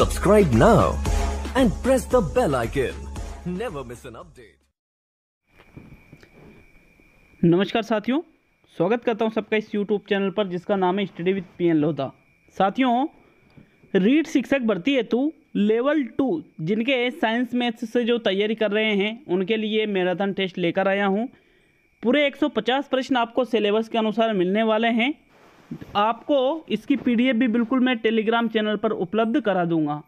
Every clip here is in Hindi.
Subscribe now and press the bell icon. Never miss an update. नमस्कार साथियों स्वागत करता हूं सबका इस YouTube चैनल पर जिसका नाम है study with P N Lodha साथियों रीट शिक्षक भर्ती हेतु लेवल टू जिनके साइंस मैथ्स से जो तैयारी कर रहे हैं उनके लिए मैराथन टेस्ट लेकर आया हूं पूरे 150 प्रश्न आपको सिलेबस के अनुसार मिलने वाले हैं आपको इसकी पीडीएफ भी बिल्कुल मैं टेलीग्राम चैनल पर उपलब्ध करा दूंगा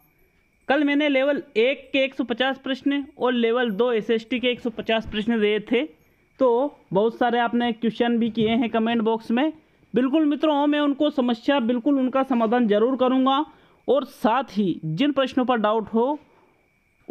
कल मैंने लेवल एक के 150 प्रश्न और लेवल दो एसएसटी के 150 प्रश्न दिए थे तो बहुत सारे आपने क्वेश्चन भी किए हैं कमेंट बॉक्स में बिल्कुल मित्रों मैं उनको समस्या बिल्कुल उनका समाधान जरूर करूँगा और साथ ही जिन प्रश्नों पर डाउट हो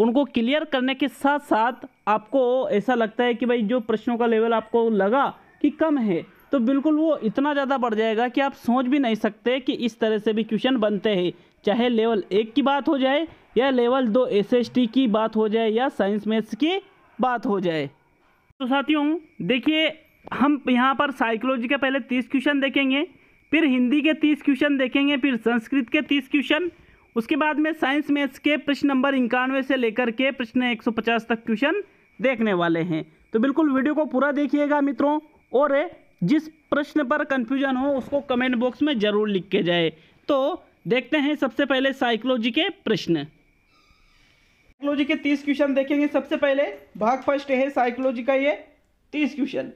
उनको क्लियर करने के साथ साथ आपको ऐसा लगता है कि भाई जो प्रश्नों का लेवल आपको लगा कि कम है तो बिल्कुल वो इतना ज़्यादा बढ़ जाएगा कि आप सोच भी नहीं सकते कि इस तरह से भी क्वेश्चन बनते हैं चाहे लेवल एक की बात हो जाए या लेवल दो एस की बात हो जाए या साइंस मैथ्स की बात हो जाए तो साथियों देखिए हम यहाँ पर साइकोलॉजी के पहले तीस क्वेश्चन देखेंगे फिर हिंदी के तीस क्वेश्चन देखेंगे फिर संस्कृत के तीस क्वेश्चन उसके बाद में साइंस मैथ्स के प्रश्न नंबर इक्यानवे से लेकर के प्रश्न 150 तक क्वेश्चन देखने वाले हैं तो बिल्कुल वीडियो को पूरा देखिएगा मित्रों और जिस प्रश्न पर कन्फ्यूजन हो उसको कमेंट बॉक्स में ज़रूर लिख के जाए तो देखते हैं सबसे पहले साइकोलॉजी के प्रश्न साइकोलॉजी के तीस क्वेश्चन देखेंगे सबसे पहले भाग फर्स्ट है साइकोलॉजी का ये तीस क्वेश्चन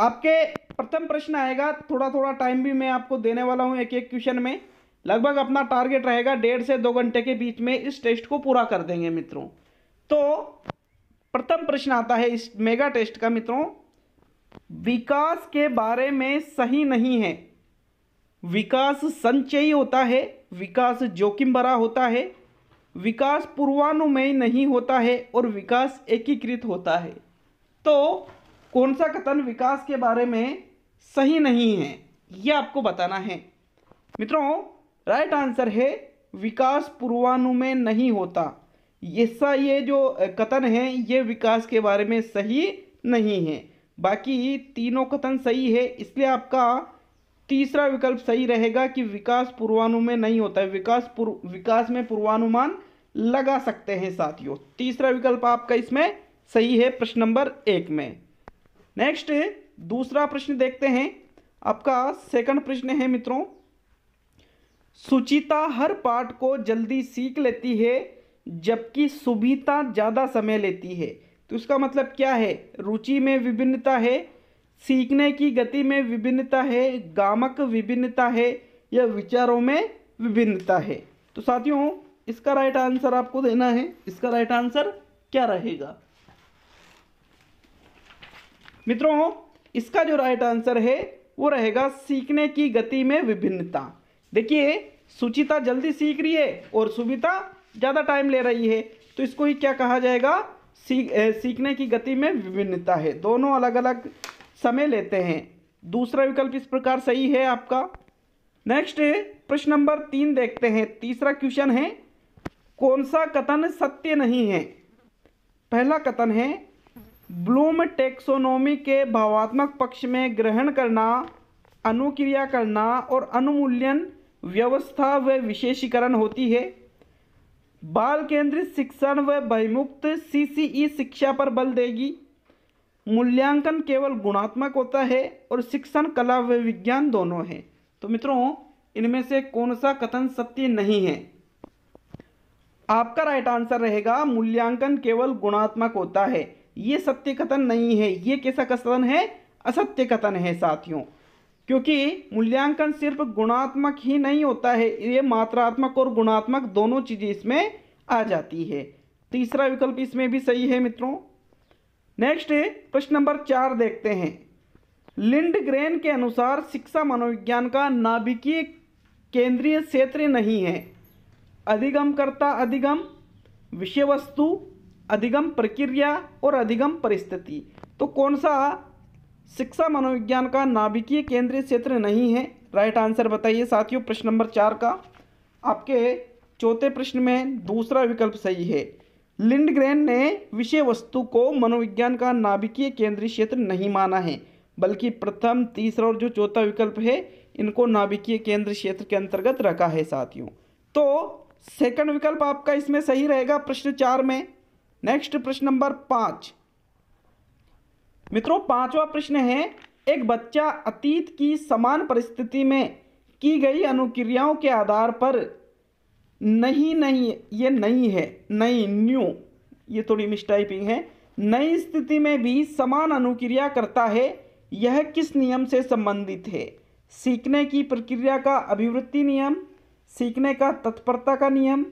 आपके प्रथम प्रश्न आएगा थोड़ा थोड़ा टाइम भी मैं आपको देने वाला हूँ एक एक क्वेश्चन में लगभग अपना टारगेट रहेगा डेढ़ से दो घंटे के बीच में इस टेस्ट को पूरा कर देंगे मित्रों तो प्रथम प्रश्न आता है इस मेगा टेस्ट का मित्रों विकास के बारे में सही नहीं है विकास संचयी होता है विकास जोखिम भरा होता है विकास पूर्वानुमय नहीं होता है और विकास एकीकृत होता है तो कौन सा कथन विकास के बारे में सही नहीं है यह आपको बताना है मित्रों राइट आंसर है विकास पूर्वानुमय नहीं होता ऐसा ये जो कथन है ये विकास के बारे में सही नहीं है बाकी तीनों कथन सही है इसलिए आपका तीसरा विकल्प सही रहेगा कि विकास पूर्वानुमान नहीं होता है विकास पूर्व विकास में पूर्वानुमान लगा सकते हैं साथियों तीसरा विकल्प आपका इसमें सही है प्रश्न नंबर एक में नेक्स्ट दूसरा प्रश्न देखते हैं आपका सेकंड प्रश्न है मित्रों सुचिता हर पाठ को जल्दी सीख लेती है जबकि सुभिता ज़्यादा समय लेती है तो उसका मतलब क्या है रुचि में विभिन्नता है सीखने की गति में विभिन्नता है गामक विभिन्नता है या विचारों में विभिन्नता है तो साथियों इसका राइट आंसर आपको देना है इसका राइट आंसर क्या रहेगा मित्रों इसका जो राइट आंसर है वो रहेगा सीखने की गति में विभिन्नता देखिए सुचिता जल्दी सीख रही है और सुविता ज़्यादा टाइम ले रही है तो इसको ही क्या कहा जाएगा सीख सीखने की गति में विभिन्नता है दोनों अलग अलग समय लेते हैं दूसरा विकल्प इस प्रकार सही है आपका नेक्स्ट है प्रश्न नंबर तीन देखते हैं तीसरा क्वेश्चन है कौन सा कथन सत्य नहीं है पहला कथन है ब्लूम टेक्सोनोमी के भावात्मक पक्ष में ग्रहण करना अनुक्रिया करना और अनुमूल्यन व्यवस्था व विशेषीकरण होती है बाल केंद्रित शिक्षण व बहिमुक्त सीसीई e शिक्षा पर बल देगी मूल्यांकन केवल गुणात्मक होता है और शिक्षण कला व विज्ञान दोनों है तो मित्रों इनमें से कौन सा कथन सत्य नहीं है आपका राइट आंसर रहेगा मूल्यांकन केवल गुणात्मक होता है ये सत्य कथन नहीं है ये कैसा कथन है असत्य कथन है साथियों क्योंकि मूल्यांकन सिर्फ गुणात्मक ही नहीं होता है ये मात्रात्मक और गुणात्मक दोनों चीज़ें इसमें आ जाती है तीसरा विकल्प इसमें भी सही है मित्रों नेक्स्ट प्रश्न नंबर चार देखते हैं लिंड ग्रेन के अनुसार शिक्षा मनोविज्ञान का नाभिकीय केंद्रीय क्षेत्र नहीं है अधिगम करता अधिगम विषय वस्तु अधिगम प्रक्रिया और अधिगम परिस्थिति तो कौन सा शिक्षा मनोविज्ञान का नाभिकीय केंद्रीय क्षेत्र नहीं है राइट आंसर बताइए साथियों प्रश्न नंबर चार का आपके चौथे प्रश्न में दूसरा विकल्प सही है लिंडग्रेन ने विषय वस्तु को मनोविज्ञान का नाभिकीय केंद्रीय क्षेत्र नहीं माना है बल्कि प्रथम तीसरा और जो चौथा विकल्प है इनको नाभिकीय केंद्रीय क्षेत्र के अंतर्गत रखा है साथियों तो सेकंड विकल्प आपका इसमें सही रहेगा प्रश्न चार में नेक्स्ट प्रश्न नंबर पाँच मित्रों पांचवा प्रश्न है एक बच्चा अतीत की समान परिस्थिति में की गई अनुक्रियाओं के आधार पर नहीं नहीं ये नहीं है नई न्यू ये थोड़ी मिसटाइपिंग है नई स्थिति में भी समान अनुक्रिया करता है यह किस नियम से संबंधित है सीखने की प्रक्रिया का अभिवृत्ति नियम सीखने का तत्परता का नियम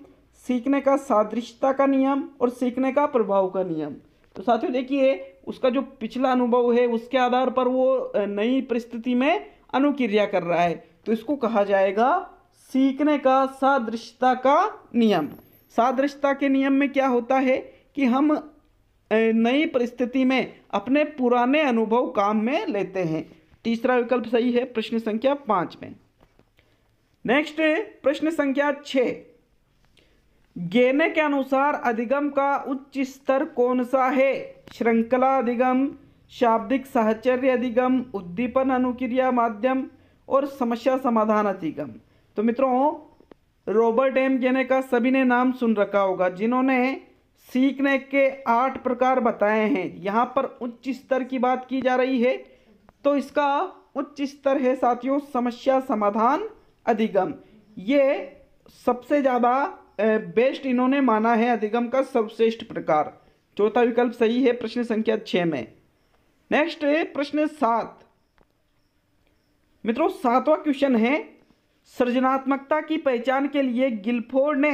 सीखने का सादृश्यता का नियम और सीखने का प्रभाव का नियम तो साथियों देखिए उसका जो पिछला अनुभव है उसके आधार पर वो नई परिस्थिति में अनुक्रिया कर रहा है तो इसको कहा जाएगा सीखने का सादृश्यता का नियम सादृश्यता के नियम में क्या होता है कि हम नई परिस्थिति में अपने पुराने अनुभव काम में लेते हैं तीसरा विकल्प सही है प्रश्न संख्या पाँच में नेक्स्ट प्रश्न संख्या छः गेने के अनुसार अधिगम का उच्च स्तर कौन सा है श्रृंखला अधिगम शाब्दिक साहचर्य अधिगम उद्दीपन अनुक्रिया माध्यम और समस्या समाधान अधिगम तो मित्रों रॉबर्ट एम गेने का सभी ने नाम सुन रखा होगा जिन्होंने सीखने के आठ प्रकार बताए हैं यहाँ पर उच्च स्तर की बात की जा रही है तो इसका उच्च स्तर है साथियों समस्या समाधान अधिगम ये सबसे ज़्यादा बेस्ट इन्होंने माना है अधिगम का सर्वश्रेष्ठ प्रकार चौथा विकल्प सही है प्रश्न संख्या छः में नेक्स्ट प्रश्न सात मित्रों सातवां क्वेश्चन है सृजनात्मकता की पहचान के लिए गिलफोर्ड ने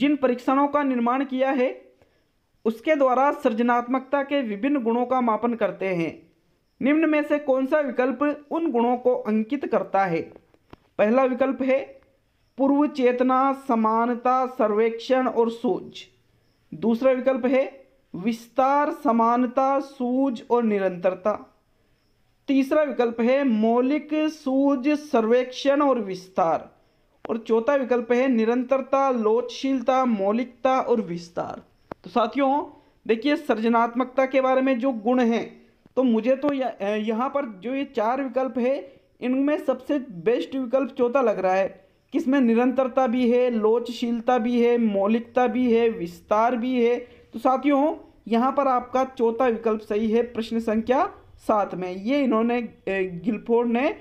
जिन परीक्षणों का निर्माण किया है उसके द्वारा सृजनात्मकता के विभिन्न गुणों का मापन करते हैं निम्न में से कौन सा विकल्प उन गुणों को अंकित करता है पहला विकल्प है पूर्व चेतना समानता सर्वेक्षण और सूझ दूसरा विकल्प है विस्तार समानता सूझ और निरंतरता तीसरा विकल्प है मौलिक सूझ सर्वेक्षण और विस्तार और चौथा विकल्प है निरंतरता लोचशीलता मौलिकता और विस्तार तो साथियों देखिए सृजनात्मकता के बारे में जो गुण हैं तो मुझे तो यहाँ पर जो ये चार विकल्प है इनमें सबसे बेस्ट विकल्प चौथा लग रहा है इसमें निरंतरता भी है लोचशीलता भी है मौलिकता भी है विस्तार भी है तो साथियों यहाँ पर आपका चौथा विकल्प सही है प्रश्न संख्या सात में ये इन्होंने गिलफोर्ड ने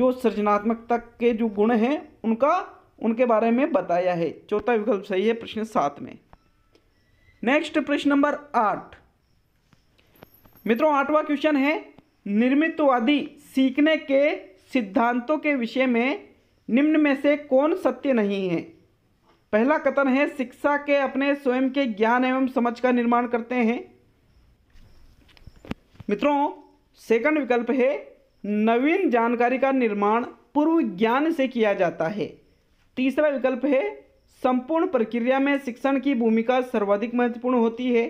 जो सृजनात्मकता के जो गुण हैं उनका उनके बारे में बताया है चौथा विकल्प सही है प्रश्न सात में नेक्स्ट प्रश्न नंबर आठ मित्रों आठवां क्वेश्चन है निर्मितवादी सीखने के सिद्धांतों के विषय में निम्न में से कौन सत्य नहीं है पहला कथन है शिक्षा के अपने स्वयं के ज्ञान एवं समझ का निर्माण करते हैं मित्रों सेकंड विकल्प है नवीन जानकारी का निर्माण पूर्व ज्ञान से किया जाता है तीसरा विकल्प है संपूर्ण प्रक्रिया में शिक्षण की भूमिका सर्वाधिक महत्वपूर्ण होती है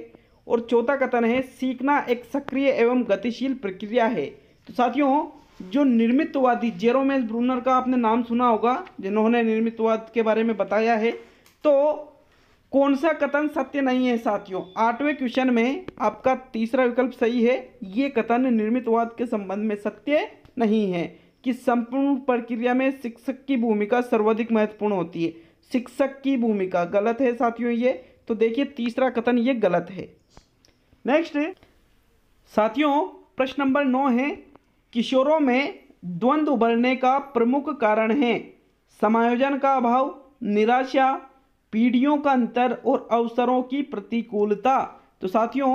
और चौथा कथन है सीखना एक सक्रिय एवं गतिशील प्रक्रिया है तो साथियों जो निर्मितवादी जेरोमेस ब्रूनर का आपने नाम सुना होगा जिन्होंने निर्मितवाद के बारे में बताया है तो कौन सा कथन सत्य नहीं है साथियों आठवें क्वेश्चन में आपका तीसरा विकल्प सही है ये कथन निर्मितवाद के संबंध में सत्य नहीं है कि संपूर्ण प्रक्रिया में शिक्षक की भूमिका सर्वाधिक महत्वपूर्ण होती है शिक्षक की भूमिका गलत है साथियों ये तो देखिए तीसरा कथन ये गलत है नेक्स्ट साथियों प्रश्न नंबर नौ है किशोरों में द्वंद्व उभरने का प्रमुख कारण है समायोजन का अभाव निराशा पीढ़ियों का अंतर और अवसरों की प्रतिकूलता तो साथियों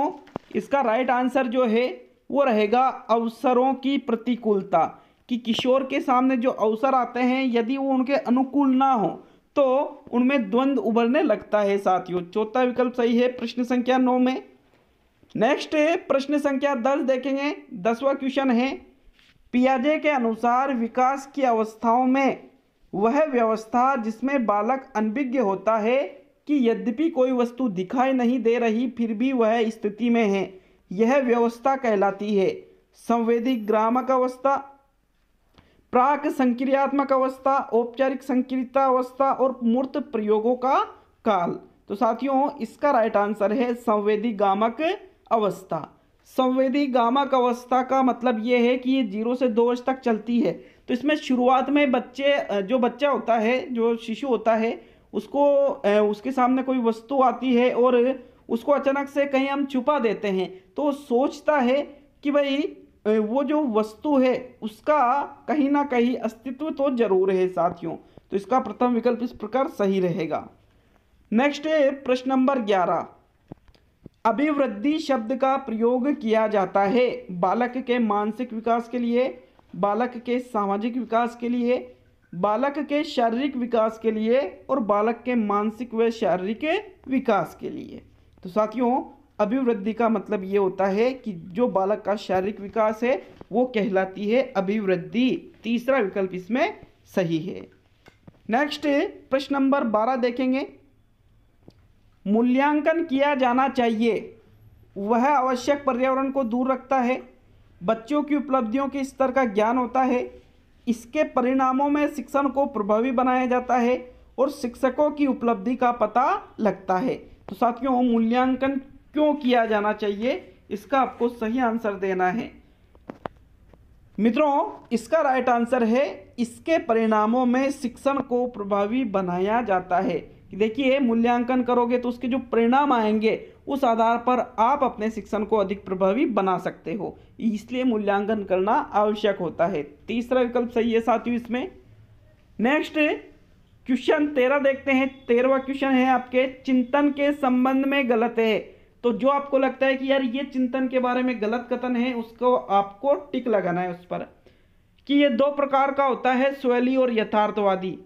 इसका राइट आंसर जो है वो रहेगा अवसरों की प्रतिकूलता कि किशोर के सामने जो अवसर आते हैं यदि वो उनके अनुकूल ना हो तो उनमें द्वंद्व उभरने लगता है साथियों चौथा विकल्प सही है प्रश्न संख्या नौ में नेक्स्ट प्रश्न संख्या दस देखेंगे दसवा क्वेश्चन है पियाजे के अनुसार विकास की अवस्थाओं में वह व्यवस्था जिसमें बालक अनभिज्ञ होता है कि यद्यपि कोई वस्तु दिखाई नहीं दे रही फिर भी वह स्थिति में है यह व्यवस्था कहलाती है संवेदिक ग्रामक अवस्था प्राक संक्रियात्मक अवस्था औपचारिक संक्रियता अवस्था और मूर्त प्रयोगों का काल तो साथियों इसका राइट आंसर है संवेदी गामक अवस्था संवेदी गामक अवस्था का मतलब ये है कि ये जीरो से दो वर्ष तक चलती है तो इसमें शुरुआत में बच्चे जो बच्चा होता है जो शिशु होता है उसको उसके सामने कोई वस्तु आती है और उसको अचानक से कहीं हम छुपा देते हैं तो सोचता है कि भाई वो जो वस्तु है उसका कहीं ना कहीं अस्तित्व तो जरूर है साथियों तो इसका प्रथम विकल्प इस प्रकार सही रहेगा नेक्स्ट है प्रश्न नंबर ग्यारह अभिवृद्धि शब्द का प्रयोग किया जाता है बालक के मानसिक विकास के लिए बालक के सामाजिक विकास के लिए बालक के शारीरिक विकास के लिए और बालक के मानसिक व शारीरिक विकास के लिए तो साथियों अभिवृद्धि का मतलब ये होता है कि जो बालक का शारीरिक विकास है वो कहलाती है अभिवृद्धि तीसरा विकल्प इसमें सही है नेक्स्ट प्रश्न नंबर बारह देखेंगे मूल्यांकन किया जाना चाहिए वह आवश्यक पर्यावरण को दूर रखता है बच्चों की उपलब्धियों के स्तर का ज्ञान होता है इसके परिणामों में शिक्षण को प्रभावी बनाया जाता है और शिक्षकों की उपलब्धि का पता लगता है तो साथियों मूल्यांकन क्यों किया जाना चाहिए इसका आपको सही आंसर देना है मित्रों इसका राइट आंसर है इसके परिणामों में शिक्षण को प्रभावी बनाया जाता है कि देखिए मूल्यांकन करोगे तो उसके जो परिणाम आएंगे उस आधार पर आप अपने शिक्षण को अधिक प्रभावी बना सकते हो इसलिए मूल्यांकन करना आवश्यक होता है तीसरा विकल्प सही है साथियों इसमें नेक्स्ट क्वेश्चन तेरह देखते हैं तेरहवा क्वेश्चन है आपके चिंतन के संबंध में गलत है तो जो आपको लगता है कि यार ये चिंतन के बारे में गलत कथन है उसको आपको टिक लगाना है उस पर कि ये दो प्रकार का होता है स्वैली और यथार्थवादी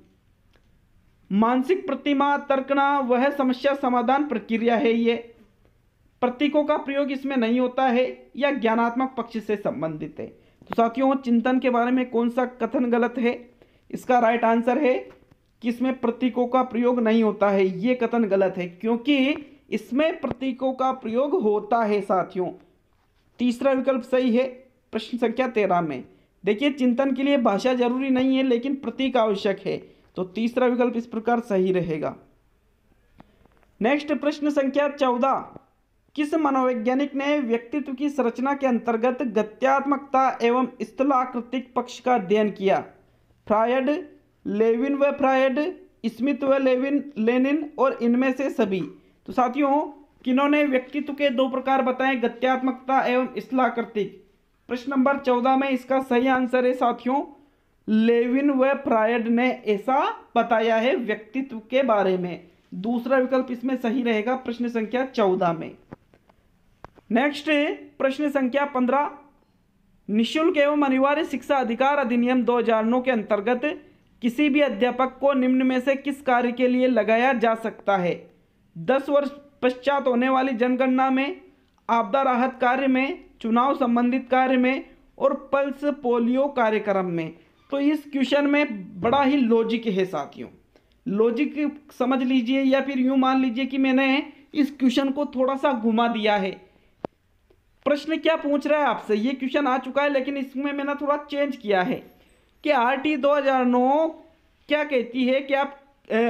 मानसिक प्रतिमा तर्कना वह समस्या समाधान प्रक्रिया है ये प्रतीकों का प्रयोग इसमें नहीं होता है या ज्ञानात्मक पक्ष से संबंधित है तो साथियों चिंतन के बारे में कौन सा कथन गलत है इसका राइट आंसर है कि इसमें प्रतीकों का प्रयोग नहीं होता है ये कथन गलत है क्योंकि इसमें प्रतीकों का प्रयोग होता है साथियों तीसरा विकल्प सही है प्रश्न संख्या तेरह में देखिए चिंतन के लिए भाषा जरूरी नहीं है लेकिन प्रतीक आवश्यक है तो तीसरा विकल्प इस प्रकार सही रहेगा नेक्स्ट प्रश्न संख्या चौदह किस मनोवैज्ञानिक ने व्यक्तित्व की संरचना के अंतर्गत गत्यात्मकता एवं स्थलाकृतिक पक्ष का अध्ययन किया फ्रायड लेविन व फ्रायड स्मित व लेविन लेनिन और इनमें से सभी तो साथियों किन्होंने व्यक्तित्व के दो प्रकार बताए गत्यात्मकता एवं स्थलाकृतिक प्रश्न नंबर चौदह में इसका सही आंसर है साथियों लेविन व प्रायड ने ऐसा बताया है व्यक्तित्व के बारे में दूसरा विकल्प इसमें सही रहेगा प्रश्न संख्या चौदह में नेक्स्ट प्रश्न संख्या पंद्रह निशुल्क एवं अनिवार्य शिक्षा अधिकार अधिनियम दो हजार नौ के अंतर्गत किसी भी अध्यापक को निम्न में से किस कार्य के लिए लगाया जा सकता है दस वर्ष पश्चात होने वाली जनगणना में आपदा राहत कार्य में चुनाव संबंधित कार्य में और पल्स पोलियो कार्यक्रम में तो इस क्वेश्चन में बड़ा ही लॉजिक है साथियों लॉजिक समझ लीजिए या फिर यूं मान लीजिए कि मैंने इस क्वेश्चन को थोड़ा सा घुमा दिया है प्रश्न क्या पूछ रहा है आपसे ये क्वेश्चन आ चुका है लेकिन इसमें मैंने थोड़ा चेंज किया है कि आर टी क्या कहती है कि आप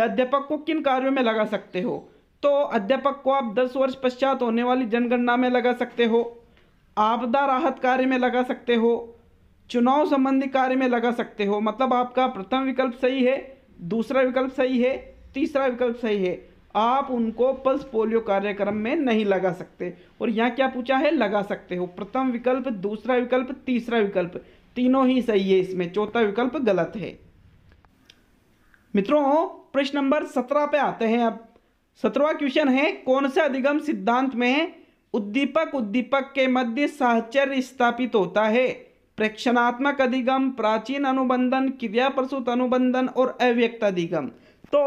अध्यापक को किन कार्यों में लगा सकते हो तो अध्यापक को आप दस वर्ष पश्चात होने वाली जनगणना में लगा सकते हो आपदा राहत कार्य में लगा सकते हो चुनाव संबंधी कार्य में लगा सकते हो मतलब आपका प्रथम विकल्प सही है दूसरा विकल्प सही है तीसरा विकल्प सही है आप उनको पल्स पोलियो कार्यक्रम में नहीं लगा सकते और यहाँ क्या पूछा है लगा सकते हो प्रथम विकल्प दूसरा विकल्प तीसरा विकल्प तीनों ही सही है इसमें चौथा विकल्प गलत है मित्रों प्रश्न नंबर सत्रह पे आते हैं अब सत्रवा क्वेश्चन है कौन सा अधिगम सिद्धांत में उद्दीपक उद्दीपक के मध्य साहचर्य स्थापित होता है प्रेक्षणात्मक अधिगम प्राचीन अनुबंधन क्रिया प्रसूत अनुबंधन और अव्यक्त अधिगम तो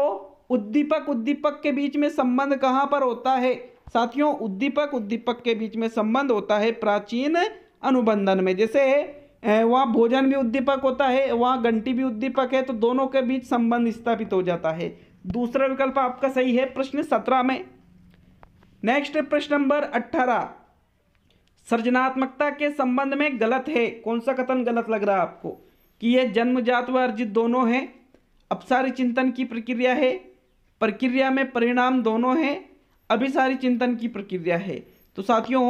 उद्दीपक उद्दीपक के बीच में संबंध कहाँ पर होता है साथियों उद्दीपक उद्दीपक के बीच में संबंध होता है प्राचीन अनुबंधन में जैसे वहाँ भोजन भी उद्दीपक होता है वहाँ घंटी भी उद्दीपक है तो दोनों के बीच संबंध स्थापित हो जाता है दूसरा विकल्प आपका सही है प्रश्न सत्रह में नेक्स्ट प्रश्न नंबर अट्ठारह सृजनात्मकता के संबंध में गलत है कौन सा कथन गलत लग रहा है आपको कि यह जन्मजात व अर्जित दोनों है अपसारी चिंतन की प्रक्रिया है प्रक्रिया में परिणाम दोनों हैं अभिसारी चिंतन की प्रक्रिया है तो साथियों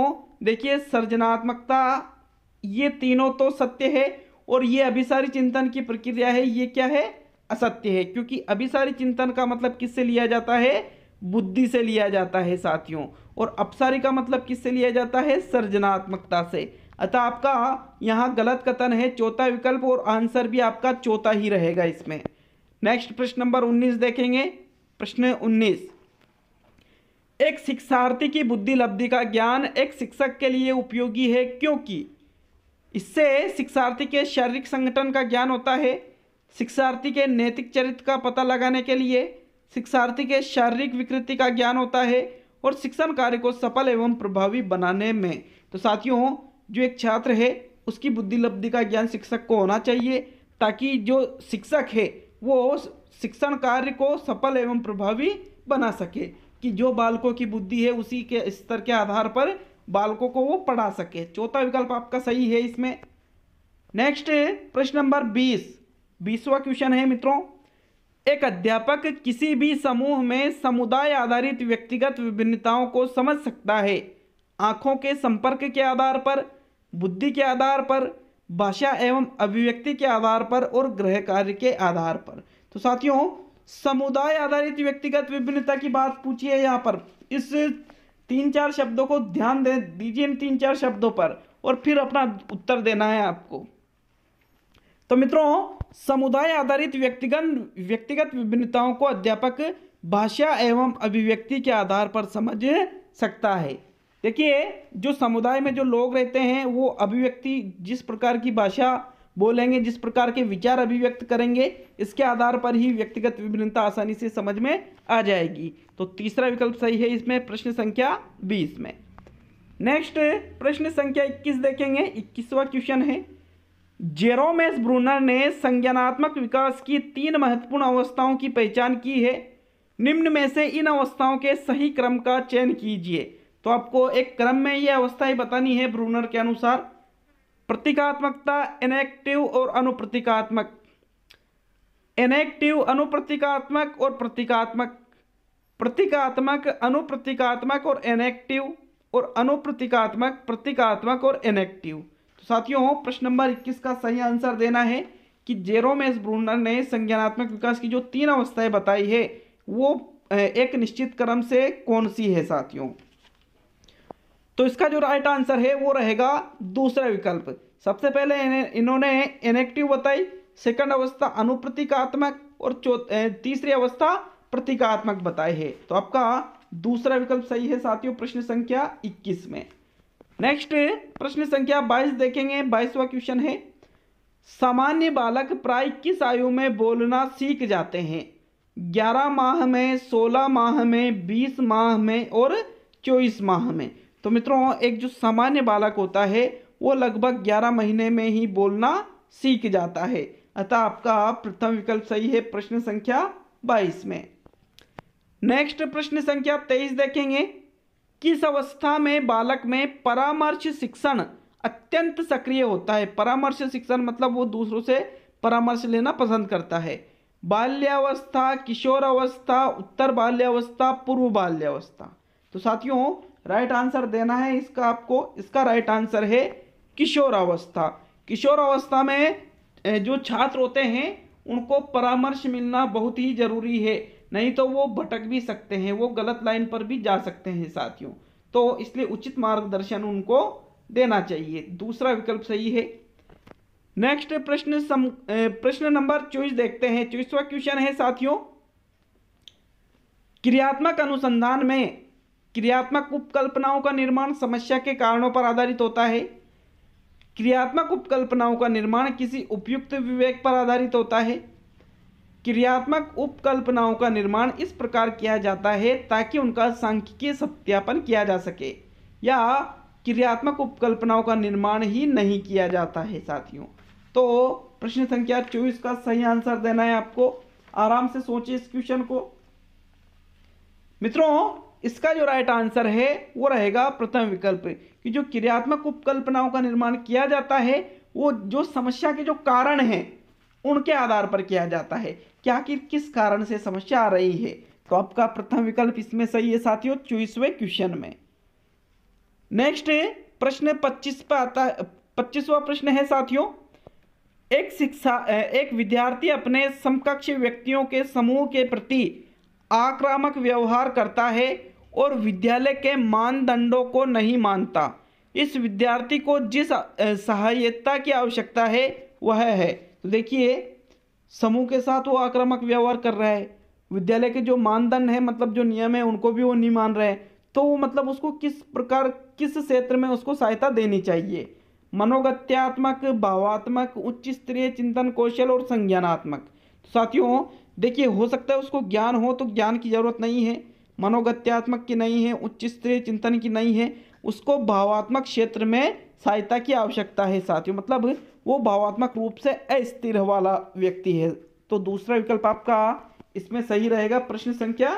देखिए सृजनात्मकता ये तीनों तो सत्य है और ये अभिसारी चिंतन की प्रक्रिया है ये क्या है असत्य है क्योंकि अभिसारी चिंतन का मतलब किससे लिया जाता है बुद्धि से लिया जाता है साथियों और अपसारी का मतलब किससे लिया जाता है सर्जनात्मकता से अतः आपका यहाँ गलत कथन है चौथा विकल्प और आंसर भी आपका चौथा ही रहेगा इसमें नेक्स्ट प्रश्न नंबर 19 देखेंगे प्रश्न 19 एक शिक्षार्थी की बुद्धि लब्धि का ज्ञान एक शिक्षक के लिए उपयोगी है क्योंकि इससे शिक्षार्थी के शारीरिक संगठन का ज्ञान होता है शिक्षार्थी के नैतिक चरित्र का पता लगाने के लिए शिक्षार्थी के शारीरिक विकृति का ज्ञान होता है और शिक्षण कार्य को सफल एवं प्रभावी बनाने में तो साथियों जो एक छात्र है उसकी बुद्धि लब्धि का ज्ञान शिक्षक को होना चाहिए ताकि जो शिक्षक है वो शिक्षण कार्य को सफल एवं प्रभावी बना सके कि जो बालकों की बुद्धि है उसी के स्तर के आधार पर बालकों को वो पढ़ा सके चौथा विकल्प आपका सही है इसमें नेक्स्ट प्रश्न नंबर बीस बीसवा क्वेश्चन है मित्रों एक अध्यापक किसी भी समूह में समुदाय आधारित व्यक्तिगत विभिन्नताओं को समझ सकता है आँखों के संपर्क के आधार पर बुद्धि के आधार पर भाषा एवं अभिव्यक्ति के आधार पर और ग्रह कार्य के आधार पर तो साथियों समुदाय आधारित व्यक्तिगत विभिन्नता की बात पूछिए यहाँ पर इस तीन चार शब्दों को ध्यान दे दीजिए इन तीन चार शब्दों पर और फिर अपना उत्तर देना है आपको तो मित्रों समुदाय आधारित व्यक्तिगत व्यक्तिगत विभिन्नताओं को अध्यापक भाषा एवं अभिव्यक्ति के आधार पर समझ सकता है देखिए जो समुदाय में जो लोग रहते हैं वो अभिव्यक्ति जिस प्रकार की भाषा बोलेंगे जिस प्रकार के विचार अभिव्यक्त करेंगे इसके आधार पर ही व्यक्तिगत विभिन्नता आसानी से समझ में आ जाएगी तो तीसरा विकल्प सही है इसमें प्रश्न संख्या बीस में नेक्स्ट प्रश्न संख्या इक्कीस देखेंगे इक्कीसवा क्वेश्चन है जेरोमेस ब्रूनर ने संज्ञानात्मक विकास की तीन महत्वपूर्ण अवस्थाओं की पहचान की है निम्न में से इन अवस्थाओं के सही क्रम का चयन कीजिए तो आपको एक क्रम में ये अवस्थाएं बतानी है ब्रूनर के अनुसार प्रतीकात्मकता एनेक्टिव और अनुप्रतीकात्मक एनेक्टिव अनुप्रतीकात्मक और प्रतीकात्मक प्रतीकात्मक अनुप्रतीकात्मक और एनेक्टिव और अनुप्रतीकात्मक प्रतीकात्मक और एनेक्टिव साथियों प्रश्न नंबर 21 का सही आंसर देना है कि जेरोमेस ब्रूनर ने संज्ञानात्मक विकास की जो तीन अवस्थाएं बताई है वो एक निश्चित क्रम से कौन सी है साथियों तो इसका जो राइट आंसर है वो रहेगा दूसरा विकल्प सबसे पहले इन्होंने इनेक्टिव बताई सेकंड अवस्था अनुप्रतीकात्मक और तीसरी अवस्था प्रतीकात्मक बताई है तो आपका दूसरा विकल्प सही है साथियों प्रश्न संख्या 21 में नेक्स्ट प्रश्न संख्या बाईस देखेंगे बाईसवा क्वेश्चन है सामान्य बालक प्राय किस आयु में बोलना सीख जाते हैं ग्यारह माह में सोलह माह में बीस माह में और चौबीस माह में तो मित्रों एक जो सामान्य बालक होता है वो लगभग ग्यारह महीने में ही बोलना सीख जाता है अतः आपका प्रथम विकल्प सही है प्रश्न संख्या बाईस में नेक्स्ट प्रश्न संख्या तेईस देखेंगे किस अवस्था में बालक में परामर्श शिक्षण अत्यंत सक्रिय होता है परामर्श शिक्षण मतलब वो दूसरों से परामर्श लेना पसंद करता है बाल्यावस्था किशोर अवस्था उत्तर बाल्यावस्था पूर्व बाल्यावस्था तो साथियों राइट आंसर देना है इसका आपको इसका राइट आंसर है किशोर अवस्था किशोर अवस्था में जो छात्र होते हैं उनको परामर्श मिलना बहुत ही जरूरी है नहीं तो वो भटक भी सकते हैं वो गलत लाइन पर भी जा सकते हैं साथियों तो इसलिए उचित मार्गदर्शन उनको देना चाहिए दूसरा विकल्प सही है नेक्स्ट प्रश्न सम प्रश्न नंबर चौबीस देखते हैं चौबीसवा क्वेश्चन है साथियों क्रियात्मक अनुसंधान में क्रियात्मक उपकल्पनाओं का निर्माण समस्या के कारणों पर आधारित होता है क्रियात्मक उपकल्पनाओं का निर्माण किसी उपयुक्त विवेक पर आधारित होता है क्रियात्मक उपकल्पनाओं का निर्माण इस प्रकार किया जाता है ताकि उनका सांख्यिकीय सत्यापन किया जा सके या क्रियात्मक उपकल्पनाओं का निर्माण ही नहीं किया जाता है साथियों तो प्रश्न संख्या चौबीस का सही आंसर देना है आपको आराम से सोचिए इस क्वेश्चन को मित्रों इसका जो राइट आंसर है वो रहेगा प्रथम विकल्प कि जो क्रियात्मक उपकल्पनाओं का निर्माण किया जाता है वो जो समस्या के जो कारण हैं उनके आधार पर किया जाता है कि आखिर किस कारण से समस्या आ रही है तो आपका प्रथम विकल्प इसमें सही है साथियों चौबीसवें क्वेश्चन में नेक्स्ट प्रश्न पच्चीस पर आता पच्चीसवा प्रश्न है साथियों एक शिक्षा एक विद्यार्थी अपने समकक्ष व्यक्तियों के समूह के प्रति आक्रामक व्यवहार करता है और विद्यालय के मानदंडों को नहीं मानता इस विद्यार्थी को जिस सहायता की आवश्यकता है वह है तो देखिए समूह के साथ वो आक्रामक व्यवहार कर रहा है विद्यालय के जो मानदंड है मतलब जो नियम है उनको भी वो नहीं मान रहे हैं तो वो मतलब उसको किस प्रकार किस क्षेत्र में उसको सहायता देनी चाहिए मनोगत्यात्मक भावात्मक उच्च स्तरीय चिंतन कौशल और संज्ञानात्मक तो साथियों देखिए हो सकता है उसको ज्ञान हो तो ज्ञान की ज़रूरत नहीं है मनोगत्यात्मक की नहीं है उच्च स्तरीय चिंतन की नहीं है उसको भावात्मक क्षेत्र में सहायता की आवश्यकता है साथियों मतलब वो भावात्मक रूप से अस्थिर वाला व्यक्ति है तो दूसरा विकल्प आपका इसमें सही रहेगा प्रश्न संख्या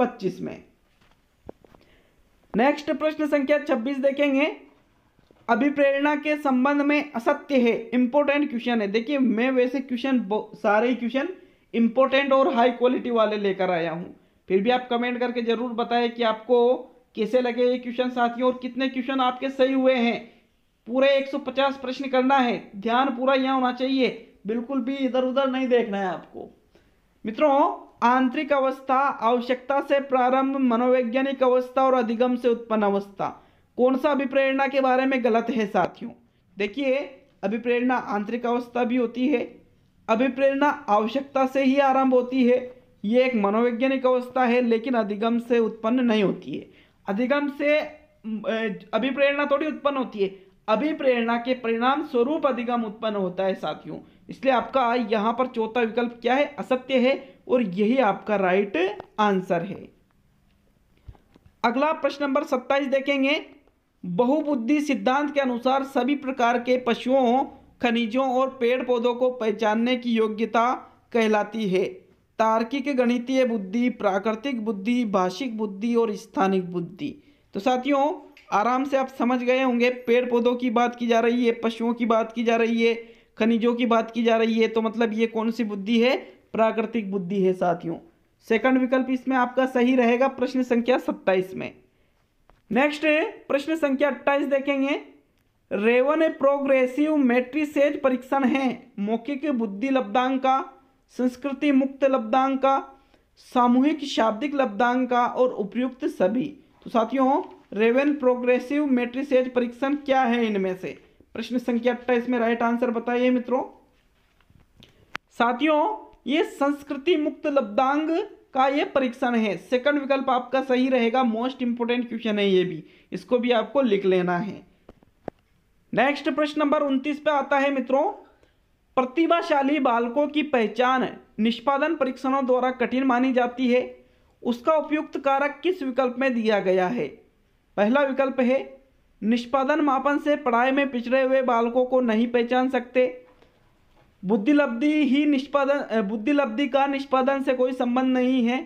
25 में नेक्स्ट प्रश्न संख्या 26 देखेंगे अभिप्रेरणा के संबंध में असत्य है इंपॉर्टेंट क्वेश्चन है देखिए मैं वैसे क्वेश्चन सारे ही क्वेश्चन इंपॉर्टेंट और हाई क्वालिटी वाले लेकर आया हूं फिर भी आप कमेंट करके जरूर बताएं कि आपको कैसे लगे ये क्वेश्चन साथियों और कितने क्वेश्चन आपके सही हुए हैं पूरे 150 प्रश्न करना है ध्यान पूरा यहाँ होना चाहिए बिल्कुल भी इधर उधर नहीं देखना है आपको मित्रों आंतरिक अवस्था आवश्यकता से प्रारंभ मनोवैज्ञानिक अवस्था और अधिगम से उत्पन्न अवस्था कौन सा अभिप्रेरणा के बारे में गलत है साथियों देखिए अभिप्रेरणा आंतरिक अवस्था भी होती है अभिप्रेरणा आवश्यकता से ही आरंभ होती है ये एक मनोवैज्ञानिक अवस्था है लेकिन अधिगम से उत्पन्न नहीं होती है अधिगम से अभिप्रेरणा थोड़ी उत्पन्न होती है अभिप्रेरणा के परिणाम स्वरूप अधिगम उत्पन्न होता है साथियों इसलिए आपका यहां पर चौथा विकल्प क्या है असत्य है और यही आपका राइट आंसर है अगला प्रश्न नंबर सत्ताईस देखेंगे बहुबुद्धि सिद्धांत के अनुसार सभी प्रकार के पशुओं खनिजों और पेड़ पौधों को पहचानने की योग्यता कहलाती है तार्किक गणितीय बुद्धि प्राकृतिक बुद्धि भाषिक बुद्धि और स्थानिक बुद्धि तो साथियों आराम से आप समझ गए होंगे पेड़ पौधों की बात की जा रही है पशुओं की बात की जा रही है खनिजों की बात की जा रही है तो मतलब ये कौन सी बुद्धि है प्राकृतिक बुद्धि है साथियों सेकंड विकल्प इसमें आपका सही रहेगा प्रश्न संख्या सत्ताईस में नेक्स्ट प्रश्न संख्या अट्ठाईस देखेंगे रेवन ए प्रोग्रेसिव मेट्रीसेज परीक्षण है मौखिक बुद्धि लब्धांक का संस्कृति मुक्त लब्धांक का सामूहिक शाब्दिक लब्धांक का और उपयुक्त सभी तो साथियों रेवन प्रोग्रेसिव मेट्रिसेज परीक्षण क्या है इनमें से प्रश्न संख्या अट्ठाईस में राइट आंसर बताइए मित्रों साथियों ये संस्कृति मुक्त लब्दांग का ये परीक्षण है सेकंड विकल्प आपका सही रहेगा मोस्ट इंपोर्टेंट क्वेश्चन है ये भी इसको भी आपको लिख लेना है नेक्स्ट प्रश्न नंबर उनतीस पे आता है मित्रों प्रतिभाशाली बालकों की पहचान निष्पादन परीक्षणों द्वारा कठिन मानी जाती है उसका उपयुक्त कारक किस विकल्प में दिया गया है पहला विकल्प है निष्पादन मापन से पढ़ाई में पिछड़े हुए बालकों को नहीं पहचान सकते बुद्धिलब्धि ही निष्पादन बुद्धिलब्धि का निष्पादन से कोई संबंध नहीं है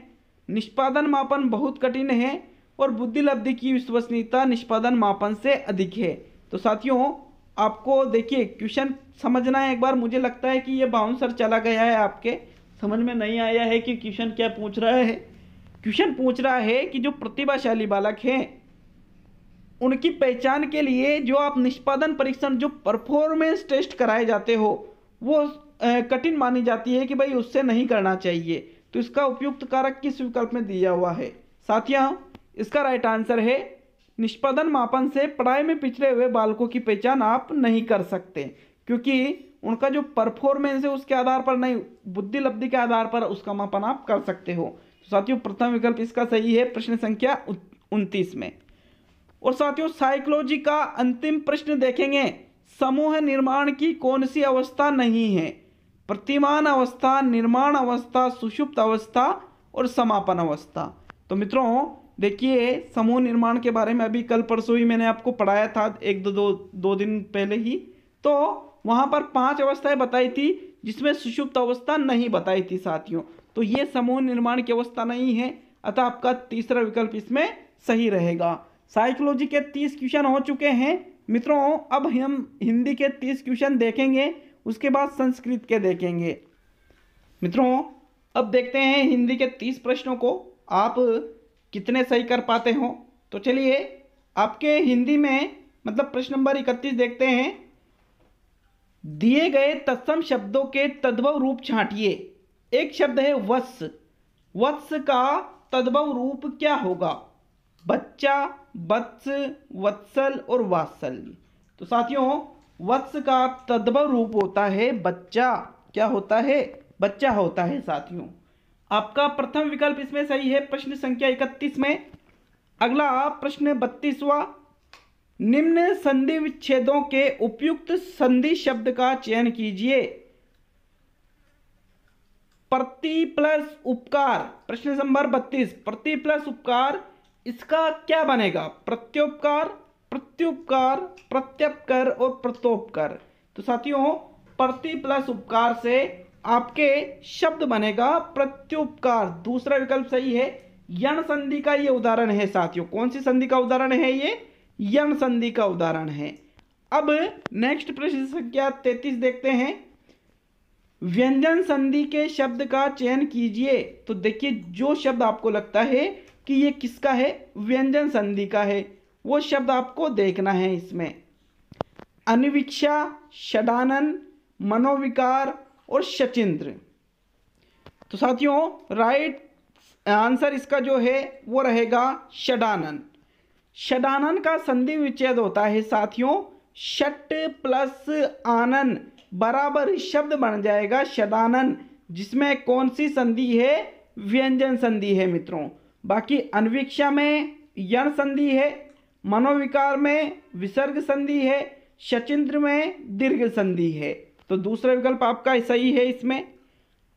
निष्पादन मापन बहुत कठिन है और बुद्धिलब्धि की विश्वसनीयता निष्पादन मापन से अधिक है तो साथियों आपको देखिए क्वेश्चन समझना है एक बार मुझे लगता है कि ये बाउंसर चला गया है आपके समझ में नहीं आया है कि क्वेश्चन क्या पूछ रहा है क्वेश्चन पूछ रहा है कि जो प्रतिभाशाली बालक हैं उनकी पहचान के लिए जो आप निष्पादन परीक्षण जो परफॉर्मेंस टेस्ट कराए जाते हो वो कठिन मानी जाती है कि भाई उससे नहीं करना चाहिए तो इसका उपयुक्त कारक किस विकल्प में दिया हुआ है साथियों इसका राइट आंसर है निष्पादन मापन से पढ़ाई में पिछड़े हुए बालकों की पहचान आप नहीं कर सकते क्योंकि उनका जो परफॉर्मेंस है उसके आधार पर नहीं बुद्धि लब्धि के आधार पर उसका मापन आप कर सकते हो तो साथियों प्रथम विकल्प इसका सही है प्रश्न संख्या उनतीस में और साथियों साइकोलॉजी का अंतिम प्रश्न देखेंगे समूह निर्माण की कौन सी अवस्था नहीं है प्रतिमान अवस्था निर्माण अवस्था सुषुप्त अवस्था और समापन अवस्था तो मित्रों देखिए समूह निर्माण के बारे में अभी कल परसों ही मैंने आपको पढ़ाया था एक दो दो, दो दिन पहले ही तो वहाँ पर पांच अवस्थाएं बताई थी जिसमें सुषुप्त अवस्था नहीं बताई थी साथियों तो ये समूह निर्माण की अवस्था नहीं है अतः आपका तीसरा विकल्प इसमें सही रहेगा साइकोलॉजी के तीस क्वेश्चन हो चुके हैं मित्रों अब हम हिंदी के तीस क्वेश्चन देखेंगे उसके बाद संस्कृत के देखेंगे मित्रों अब देखते हैं हिंदी के तीस प्रश्नों को आप कितने सही कर पाते हो तो चलिए आपके हिंदी में मतलब प्रश्न नंबर इकतीस देखते हैं दिए गए तत्सम शब्दों के तद्भव रूप छांटिए एक शब्द है वत्स वत्स का तद्भव रूप क्या होगा बच्चा वत्स वत्सल और वात्सल तो साथियों वत्स का तद्भव रूप होता है बच्चा क्या होता है बच्चा होता है साथियों आपका प्रथम विकल्प इसमें सही है प्रश्न संख्या इकतीस में अगला प्रश्न बत्तीसवा निम्न संधि विच्छेदों के उपयुक्त संधि शब्द का चयन कीजिए प्रति प्लस उपकार प्रश्न नंबर बत्तीस प्रति प्लस उपकार इसका क्या बनेगा प्रत्योपकार प्रत्युपकार प्रत्यपकर और प्रत्योपकर तो साथियों प्रति प्लस उपकार से आपके शब्द बनेगा प्रत्युपकार दूसरा विकल्प सही है यण संधि का ये उदाहरण है साथियों कौन सी संधि का उदाहरण है ये यण संधि का उदाहरण है अब नेक्स्ट प्रश्न संख्या तैतीस देखते हैं व्यंजन संधि के शब्द का चयन कीजिए तो देखिए जो शब्द आपको लगता है कि ये किसका है व्यंजन संधि का है वो शब्द आपको देखना है इसमें अनिविक्षा शडानन मनोविकार और शचिंद्र तो साथियों राइट आंसर इसका जो है वो रहेगा षडानन शडानन का संधि विच्छेद होता है साथियों षट प्लस आनन बराबर शब्द बन जाएगा शडानन जिसमें कौन सी संधि है व्यंजन संधि है मित्रों बाकी अनवीक्षा में यण संधि है मनोविकार में विसर्ग संधि है शचिंद्र में दीर्घ संधि है तो दूसरा विकल्प आपका सही है इसमें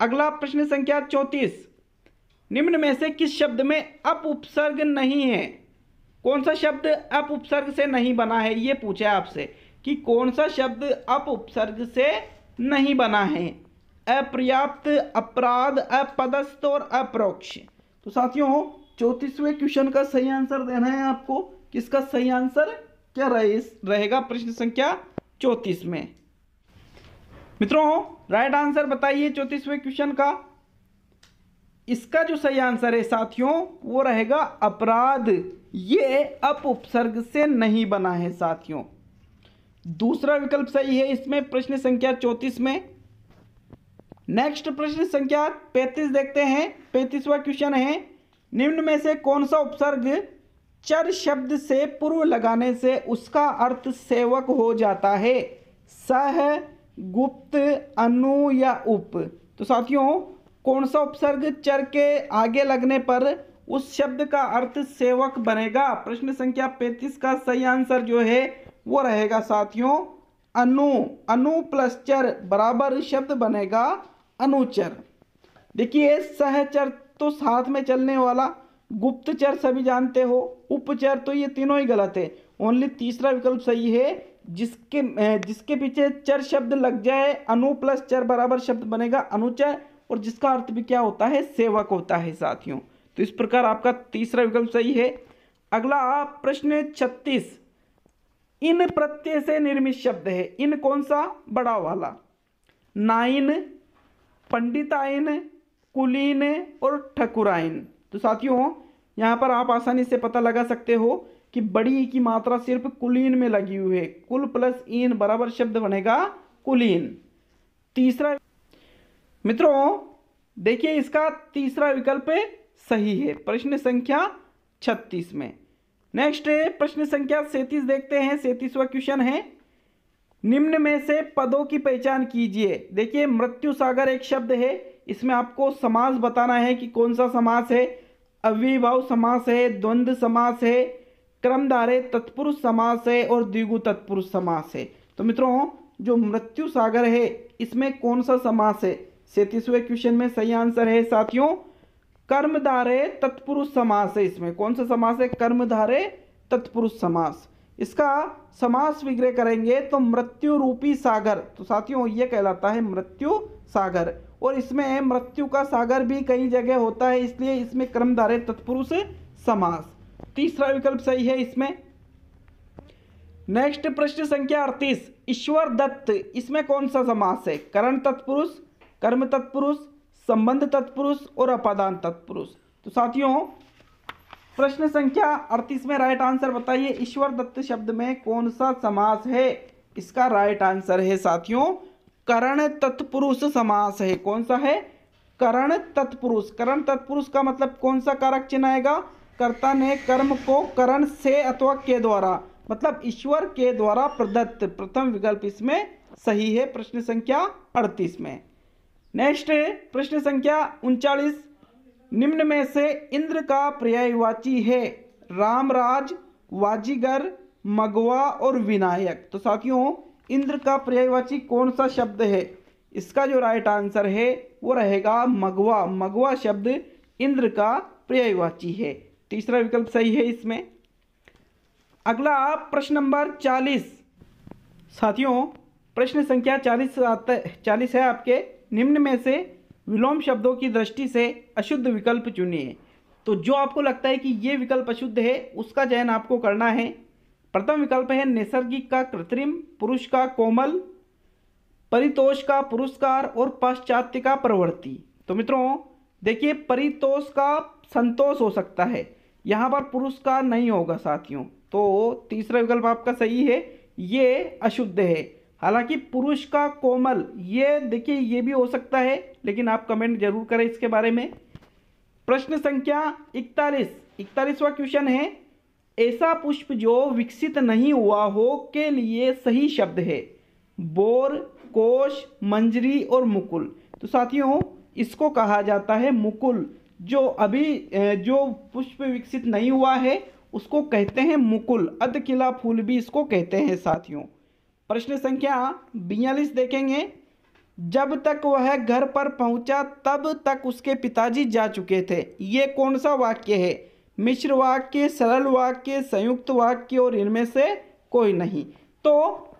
अगला प्रश्न संख्या चौंतीस निम्न में से किस शब्द में अप उपसर्ग नहीं है कौन सा शब्द अप उपसर्ग से नहीं बना है ये पूछा है आपसे कि कौन सा शब्द अप उपसर्ग से नहीं बना है अपर्याप्त अपराध अपदस्थ और अप्रोक्ष तो साथियों चौतीसवें क्वेश्चन का सही आंसर देना है आपको किसका सही आंसर क्या रहे, रहेगा प्रश्न संख्या चौतीस में मित्रों राइट आंसर बताइए चौतीसवें क्वेश्चन का इसका जो सही आंसर है साथियों वो रहेगा अपराध ये अप उपसर्ग से नहीं बना है साथियों दूसरा विकल्प सही है इसमें प्रश्न संख्या चौंतीस में नेक्स्ट प्रश्न संख्या पैंतीस देखते हैं पैंतीसवा क्वेश्चन है निम्न में से कौन सा उपसर्ग चर शब्द से पूर्व लगाने से उसका अर्थ सेवक हो जाता है सह गुप्त अनु या उप तो साथियों कौन सा उपसर्ग चर के आगे लगने पर उस शब्द का अर्थ सेवक बनेगा प्रश्न संख्या पैंतीस का सही आंसर जो है वो रहेगा साथियों अनु अनु प्लस चर बराबर शब्द बनेगा अनुचर देखिए सहचर तो साथ में चलने वाला गुप्तचर सभी जानते हो उपचर तो ये तीनों ही गलत है ओनली तीसरा विकल्प सही है जिसके जिसके पीछे चर शब्द लग जाए अनु प्लस चर बराबर शब्द बनेगा अनुचर और जिसका अर्थ भी क्या होता है सेवक होता है साथियों तो इस प्रकार आपका तीसरा विकल्प सही है अगला आप प्रश्न छत्तीस इन प्रत्यय से निर्मित शब्द है इन कौन सा बड़ा वाला नाइन पंडितायन कुलीन और ठकुरायन तो साथियों यहाँ पर आप आसानी से पता लगा सकते हो कि बड़ी e की मात्रा सिर्फ कुलीन में लगी हुई है कुल प्लस इन बराबर शब्द बनेगा कुलीन तीसरा मित्रों देखिए इसका तीसरा विकल्प सही है प्रश्न संख्या छत्तीस में नेक्स्ट प्रश्न संख्या सैतीस देखते हैं सैतीसवा क्वेश्चन है निम्न में से पदों की पहचान कीजिए देखिए मृत्यु सागर एक शब्द है इसमें आपको समास बताना है कि कौन सा समास है अविभाव समास है द्वंद्व समास है क्रमदारे तत्पुरुष समास है और द्विगु तत्पुरुष समास है तो मित्रों जो मृत्यु सागर है इसमें कौन सा समास है सैतीसवें क्वेश्चन में सही आंसर है साथियों कर्मधारे तत्पुरुष समास है इसमें कौन सा समास है कर्मधारे तत्पुरुष समास इसका समास विग्रह करेंगे तो मृत्यु रूपी सागर तो साथियों ये कहलाता है मृत्यु सागर और इसमें मृत्यु का सागर भी कई जगह होता है इसलिए इसमें कर्मधारे तत्पुरुष समास तीसरा विकल्प सही है इसमें नेक्स्ट प्रश्न संख्या अड़तीस ईश्वर दत्त इसमें कौन सा समास है करण तत्पुरुष कर्म तत्पुरुष संबंध तत्पुरुष और अपादान तत्पुरुष तो साथियों प्रश्न संख्या अड़तीस में राइट आंसर बताइए ईश्वर दत्त शब्द में कौन सा समास है इसका राइट आंसर है साथियों करण तत्पुरुष समास है कौन सा है करण तत्पुरुष करण तत्पुरुष का मतलब कौन सा कारक चिन्ह आएगा कर्ता ने कर्म को करण से अथवा के द्वारा मतलब ईश्वर के द्वारा प्रदत्त प्रथम विकल्प इसमें सही है प्रश्न संख्या अड़तीस में नेक्स्ट प्रश्न संख्या उनचालीस निम्न में से इंद्र का पर्यायवाची है रामराज वाजीगर मगवा और विनायक तो साथियों इंद्र का पर्यायवाची कौन सा शब्द है इसका जो राइट आंसर है वो रहेगा मगवा मगवा शब्द इंद्र का पर्यायवाची है तीसरा विकल्प सही है इसमें अगला प्रश्न नंबर चालीस साथियों प्रश्न संख्या चालीस आता चालीस है आपके निम्न में से विलोम शब्दों की दृष्टि से अशुद्ध विकल्प चुनिए तो जो आपको लगता है कि ये विकल्प अशुद्ध है उसका चयन आपको करना है प्रथम विकल्प है नैसर्गिक का कृत्रिम पुरुष का कोमल परितोष का पुरस्कार और पाश्चात्य का प्रवृत्ति तो मित्रों देखिए परितोष का संतोष हो सकता है यहाँ पर पुरस्कार नहीं होगा साथियों तो तीसरा विकल्प आपका सही है ये अशुद्ध है हालांकि पुरुष का कोमल ये देखिए ये भी हो सकता है लेकिन आप कमेंट जरूर करें इसके बारे में प्रश्न संख्या इकतालीस इकतालीसवा क्वेश्चन है ऐसा पुष्प जो विकसित नहीं हुआ हो के लिए सही शब्द है बोर कोश मंजरी और मुकुल तो साथियों इसको कहा जाता है मुकुल जो अभी जो पुष्प विकसित नहीं हुआ है उसको कहते हैं मुकुल अधकिला फूल भी इसको कहते हैं साथियों प्रश्न संख्या बयालीस देखेंगे जब तक वह घर पर पहुंचा तब तक उसके पिताजी जा चुके थे ये कौन सा वाक्य है मिश्र वाक्य सरल वाक्य संयुक्त वाक्य और इनमें से कोई नहीं तो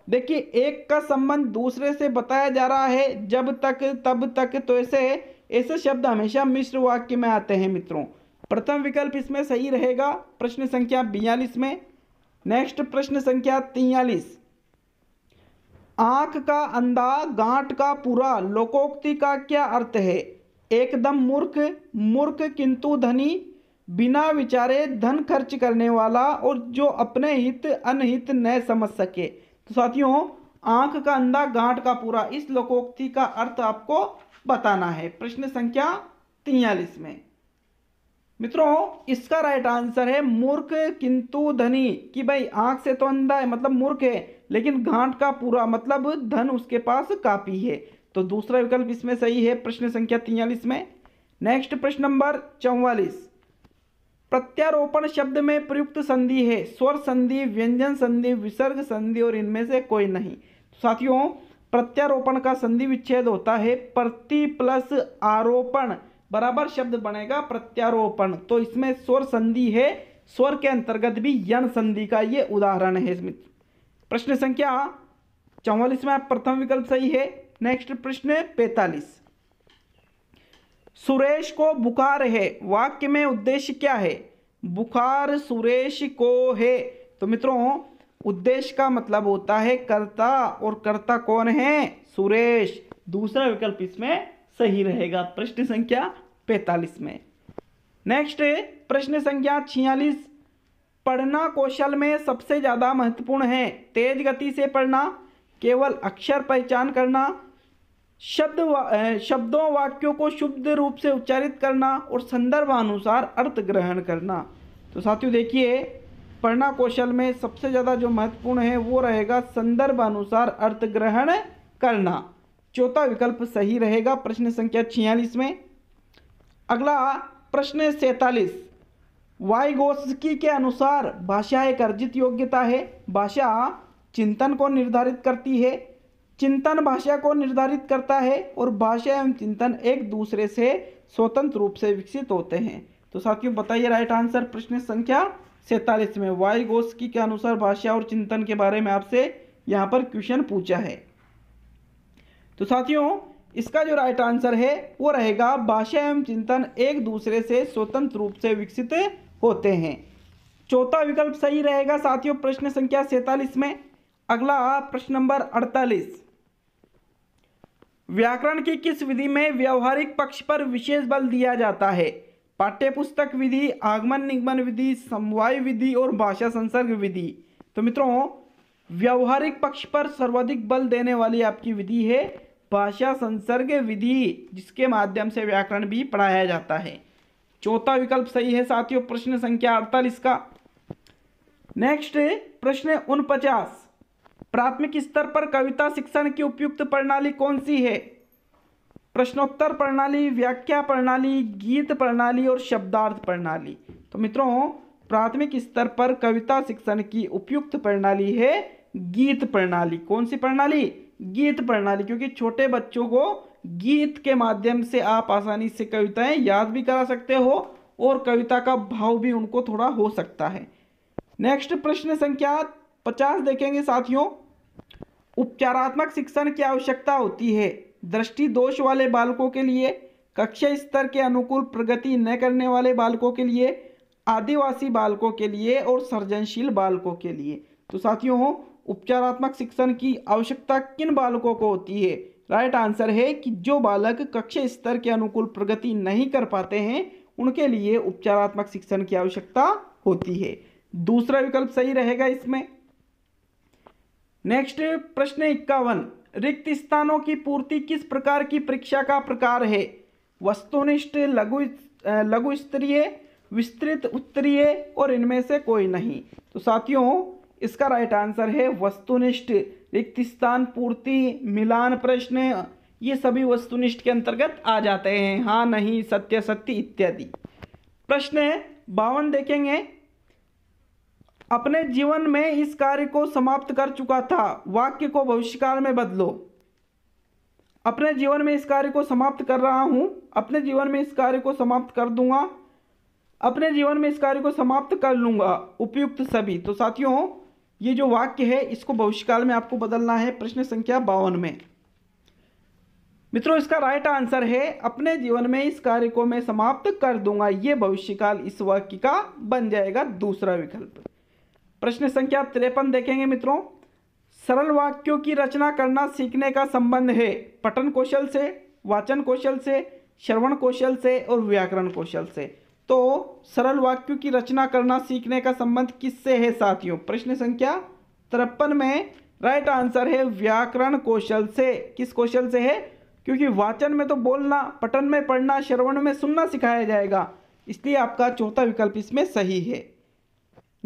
देखिए एक का संबंध दूसरे से बताया जा रहा है जब तक तब तक तो ऐसे ऐसे शब्द हमेशा मिश्र वाक्य में आते हैं मित्रों प्रथम विकल्प इसमें सही रहेगा प्रश्न संख्या बयालीस में नेक्स्ट प्रश्न संख्या तियालीस आंख का अंधा गांठ का पूरा लोकोक्ति का क्या अर्थ है एकदम मूर्ख मूर्ख किंतु धनी बिना विचारे धन खर्च करने वाला और जो अपने हित अनहित न समझ सके तो साथियों आंख का अंधा गांठ का पूरा इस लोकोक्ति का अर्थ आपको बताना है प्रश्न संख्या तियालीस में मित्रों इसका राइट आंसर है मूर्ख किंतु धनी कि भाई आंख से तो अंधा है मतलब मूर्ख है लेकिन घाट का पूरा मतलब धन उसके पास काफी है तो दूसरा विकल्प इसमें सही है प्रश्न संख्या तियालीस में नेक्स्ट प्रश्न नंबर चौवालीस प्रत्यारोपण शब्द में प्रयुक्त संधि है स्वर संधि व्यंजन संधि विसर्ग संधि और इनमें से कोई नहीं साथियों प्रत्यारोपण का संधि विच्छेद होता है प्रति प्लस आरोपण बराबर शब्द बनेगा प्रत्यारोपण तो इसमें स्वर संधि है स्वर के अंतर्गत भी यण संधि का ये उदाहरण है प्रश्न संख्या चौवालीस में प्रथम विकल्प सही है नेक्स्ट प्रश्न पैतालीस सुरेश को बुखार है वाक्य में उद्देश्य क्या है बुखार सुरेश को है तो मित्रों उद्देश्य का मतलब होता है कर्ता और कर्ता कौन है सुरेश दूसरा विकल्प इसमें सही रहेगा प्रश्न संख्या पैतालीस में नेक्स्ट प्रश्न संख्या छियालीस पढ़ना कौशल में सबसे ज़्यादा महत्वपूर्ण है तेज गति से पढ़ना केवल अक्षर पहचान करना शब्द वा, शब्दों वाक्यों को शुद्ध रूप से उच्चारित करना और संदर्भानुसार अर्थ ग्रहण करना तो साथियों देखिए पढ़ना कौशल में सबसे ज़्यादा जो महत्वपूर्ण है वो रहेगा संदर्भ अनुसार अर्थ ग्रहण करना चौथा विकल्प सही रहेगा प्रश्न संख्या छियालीस में अगला प्रश्न सैतालीस वाइगोस्की के अनुसार भाषा एक अर्जित योग्यता है भाषा चिंतन को निर्धारित करती है चिंतन भाषा को निर्धारित करता है और भाषा एवं चिंतन एक दूसरे से स्वतंत्र रूप से विकसित होते हैं तो साथियों बताइए राइट आंसर प्रश्न संख्या सैतालीस में वाइगोस्की के अनुसार भाषा और चिंतन के बारे में आपसे यहाँ पर क्वेश्चन पूछा है तो साथियों इसका जो राइट आंसर है वो रहेगा भाषा एवं चिंतन एक दूसरे से स्वतंत्र रूप से विकसित होते हैं चौथा विकल्प सही रहेगा साथियों प्रश्न संख्या सैतालीस में अगला प्रश्न नंबर अड़तालीस व्याकरण की किस विधि में व्यवहारिक पक्ष पर विशेष बल दिया जाता है पाठ्यपुस्तक विधि आगमन निगमन विधि समवाय विधि और भाषा संसर्ग विधि तो मित्रों व्यवहारिक पक्ष पर सर्वाधिक बल देने वाली आपकी विधि है भाषा संसर्ग विधि जिसके माध्यम से व्याकरण भी पढ़ाया जाता है चौथा विकल्प सही है साथियों प्रश्न संख्या अड़तालीस का नेक्स्ट प्रश्न पचास प्राथमिक स्तर पर कविता शिक्षण की उपयुक्त प्रणाली कौन सी है प्रश्नोत्तर प्रणाली व्याख्या प्रणाली गीत प्रणाली और शब्दार्थ प्रणाली तो मित्रों प्राथमिक स्तर पर कविता शिक्षण की उपयुक्त प्रणाली है गीत प्रणाली कौन सी प्रणाली गीत प्रणाली क्योंकि छोटे बच्चों को गीत के माध्यम से आप आसानी से कविताएं याद भी करा सकते हो और कविता का भाव भी उनको थोड़ा हो सकता है नेक्स्ट प्रश्न संख्या पचास देखेंगे साथियों उपचारात्मक शिक्षण की आवश्यकता होती है दृष्टि दोष वाले बालकों के लिए कक्षा स्तर के अनुकूल प्रगति न करने वाले बालकों के लिए आदिवासी बालकों के लिए और सर्जनशील बालकों के लिए तो साथियों उपचारात्मक शिक्षण की आवश्यकता किन बालकों को होती है राइट आंसर है कि जो बालक कक्षा स्तर के अनुकूल प्रगति नहीं कर पाते हैं उनके लिए उपचारात्मक शिक्षण की आवश्यकता होती है दूसरा विकल्प सही रहेगा इसमें नेक्स्ट प्रश्न इक्यावन रिक्त स्थानों की पूर्ति किस प्रकार की परीक्षा का प्रकार है वस्तुनिष्ठ लघु लघु स्तरीय विस्तृत उत्तरीय और इनमें से कोई नहीं तो साथियों इसका राइट आंसर है वस्तुनिष्ठ स्थान पूर्ति मिलान प्रश्न ये सभी वस्तुनिष्ठ के अंतर्गत आ जाते हैं हाँ नहीं सत्य सत्य इत्यादि प्रश्न है बावन देखेंगे अपने जीवन में इस कार्य को समाप्त कर चुका था वाक्य को भविष्यकाल में बदलो अपने जीवन में इस कार्य को समाप्त कर रहा हूँ अपने जीवन में इस कार्य को समाप्त कर दूंगा अपने जीवन में इस कार्य को समाप्त कर लूंगा उपयुक्त सभी तो साथियों ये जो वाक्य है इसको भविष्यकाल में आपको बदलना है प्रश्न संख्या बावन में मित्रों इसका राइट आंसर है अपने जीवन में इस कार्य को मैं समाप्त कर दूंगा ये भविष्यकाल इस वाक्य का बन जाएगा दूसरा विकल्प प्रश्न संख्या तिरपन देखेंगे मित्रों सरल वाक्यों की रचना करना सीखने का संबंध है पठन कौशल से वाचन कौशल से श्रवण कौशल से और व्याकरण कौशल से तो सरल वाक्यों की रचना करना सीखने का संबंध किससे है साथियों प्रश्न संख्या तिरपन में राइट आंसर है व्याकरण कौशल से किस कौशल से है क्योंकि वाचन में तो बोलना पठन में पढ़ना श्रवण में सुनना सिखाया जाएगा इसलिए आपका चौथा विकल्प इसमें सही है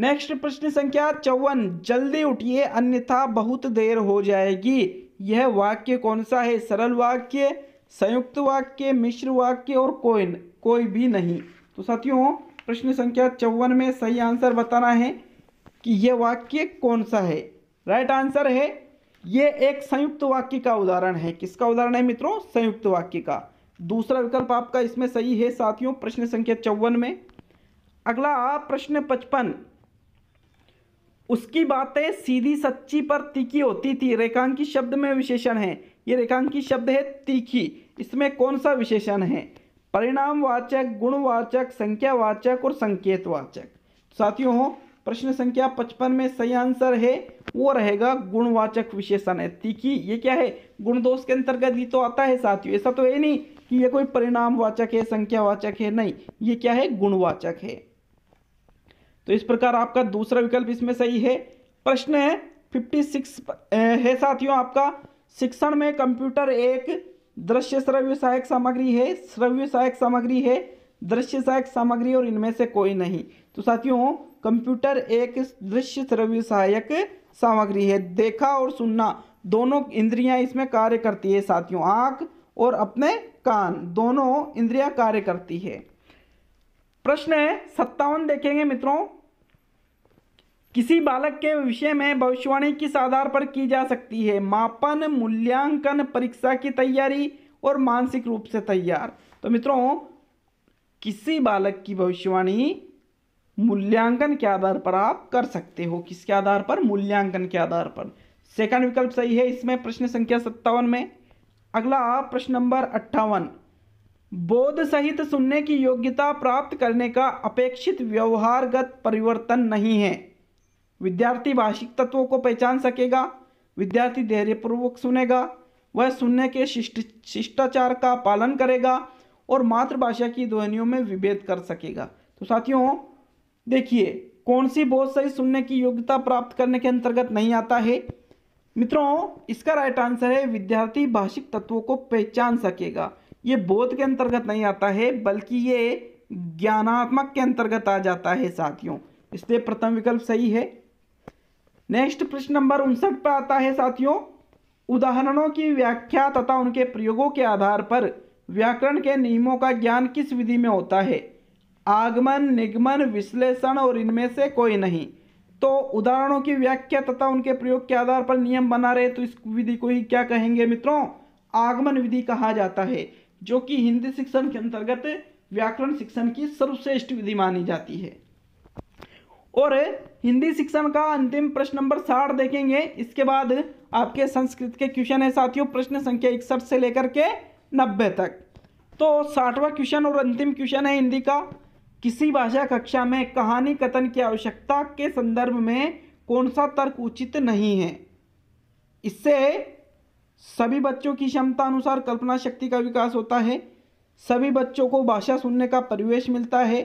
नेक्स्ट प्रश्न संख्या चौवन जल्दी उठिए अन्यथा बहुत देर हो जाएगी यह वाक्य कौन सा है सरल वाक्य संयुक्त वाक्य मिश्र वाक्य और कोई कोई भी नहीं तो साथियों प्रश्न संख्या चौवन में सही आंसर बताना है कि यह वाक्य कौन सा है राइट आंसर है ये एक संयुक्त वाक्य का उदाहरण है किसका उदाहरण है मित्रों संयुक्त वाक्य का दूसरा विकल्प आपका इसमें सही है साथियों प्रश्न संख्या चौवन में अगला आप प्रश्न पचपन उसकी बातें सीधी सच्ची पर तीखी होती थी रेखांकी शब्द में विशेषण है ये रेखांकी शब्द है तीखी इसमें कौन सा विशेषण है परिणामवाचक गुणवाचक संख्यावाचक और संकेतवाचक साथियों हो प्रश्न संख्या पचपन में सही आंसर है वो रहेगा गुणवाचक विशेषण है तीखी ये क्या है गुण दोष के अंतर्गत ही तो आता है साथियों ऐसा तो है नहीं कि ये कोई परिणामवाचक है संख्यावाचक है नहीं ये क्या है गुणवाचक है तो इस प्रकार आपका दूसरा विकल्प इसमें सही है प्रश्न है फिफ्टी सिक्स है साथियों आपका शिक्षण में कंप्यूटर एक दृश्य श्रव्य सहायक सामग्री है श्रव्य सहायक सामग्री है दृश्य सहायक सामग्री और इनमें से कोई नहीं तो साथियों कंप्यूटर एक दृश्य श्रव्य सहायक सामग्री है देखा और सुनना दोनों इंद्रियां इसमें कार्य करती है साथियों आंख और अपने कान दोनों इंद्रियां कार्य करती है प्रश्न सत्तावन देखेंगे मित्रों किसी बालक के विषय में भविष्यवाणी किस आधार पर की जा सकती है मापन मूल्यांकन परीक्षा की तैयारी और मानसिक रूप से तैयार तो मित्रों किसी बालक की भविष्यवाणी मूल्यांकन के आधार पर आप कर सकते हो किसके आधार पर मूल्यांकन के आधार पर सेकंड विकल्प सही है इसमें प्रश्न संख्या सत्तावन में अगला प्रश्न नंबर अट्ठावन बोध सहित सुनने की योग्यता प्राप्त करने का अपेक्षित व्यवहारगत परिवर्तन नहीं है विद्यार्थी भाषिक तत्वों को पहचान सकेगा विद्यार्थी धैर्यपूर्वक सुनेगा वह सुनने के शिष्ट शिष्टाचार का पालन करेगा और मातृभाषा की ध्वनियों में विभेद कर सकेगा तो साथियों देखिए कौन सी बहुत सही सुनने की योग्यता प्राप्त करने के अंतर्गत नहीं आता है मित्रों इसका राइट आंसर है विद्यार्थी भाषिक तत्वों को पहचान सकेगा ये बोध के अंतर्गत नहीं आता है बल्कि ये ज्ञानात्मक के अंतर्गत आ जाता है साथियों इसलिए प्रथम विकल्प सही है नेक्स्ट प्रश्न नंबर उनसठ पर आता है साथियों उदाहरणों की व्याख्या तथा उनके प्रयोगों के आधार पर व्याकरण के नियमों का ज्ञान किस विधि में होता है आगमन निगमन विश्लेषण और इनमें से कोई नहीं तो उदाहरणों की व्याख्या तथा उनके प्रयोग के आधार पर नियम बना रहे तो इस विधि को ही क्या कहेंगे मित्रों आगमन विधि कहा जाता है जो कि हिंदी शिक्षण के अंतर्गत व्याकरण शिक्षण की सर्वश्रेष्ठ विधि मानी जाती है और हिंदी शिक्षण का अंतिम प्रश्न नंबर साठ देखेंगे इसके बाद आपके संस्कृत के क्वेश्चन है साथियों प्रश्न संख्या इकसठ से लेकर के नब्बे तक तो साठवा क्वेश्चन और अंतिम क्वेश्चन है हिंदी का किसी भाषा कक्षा में कहानी कथन की आवश्यकता के संदर्भ में कौन सा तर्क उचित नहीं है इससे सभी बच्चों की क्षमता अनुसार कल्पना शक्ति का विकास होता है सभी बच्चों को भाषा सुनने का परिवेश मिलता है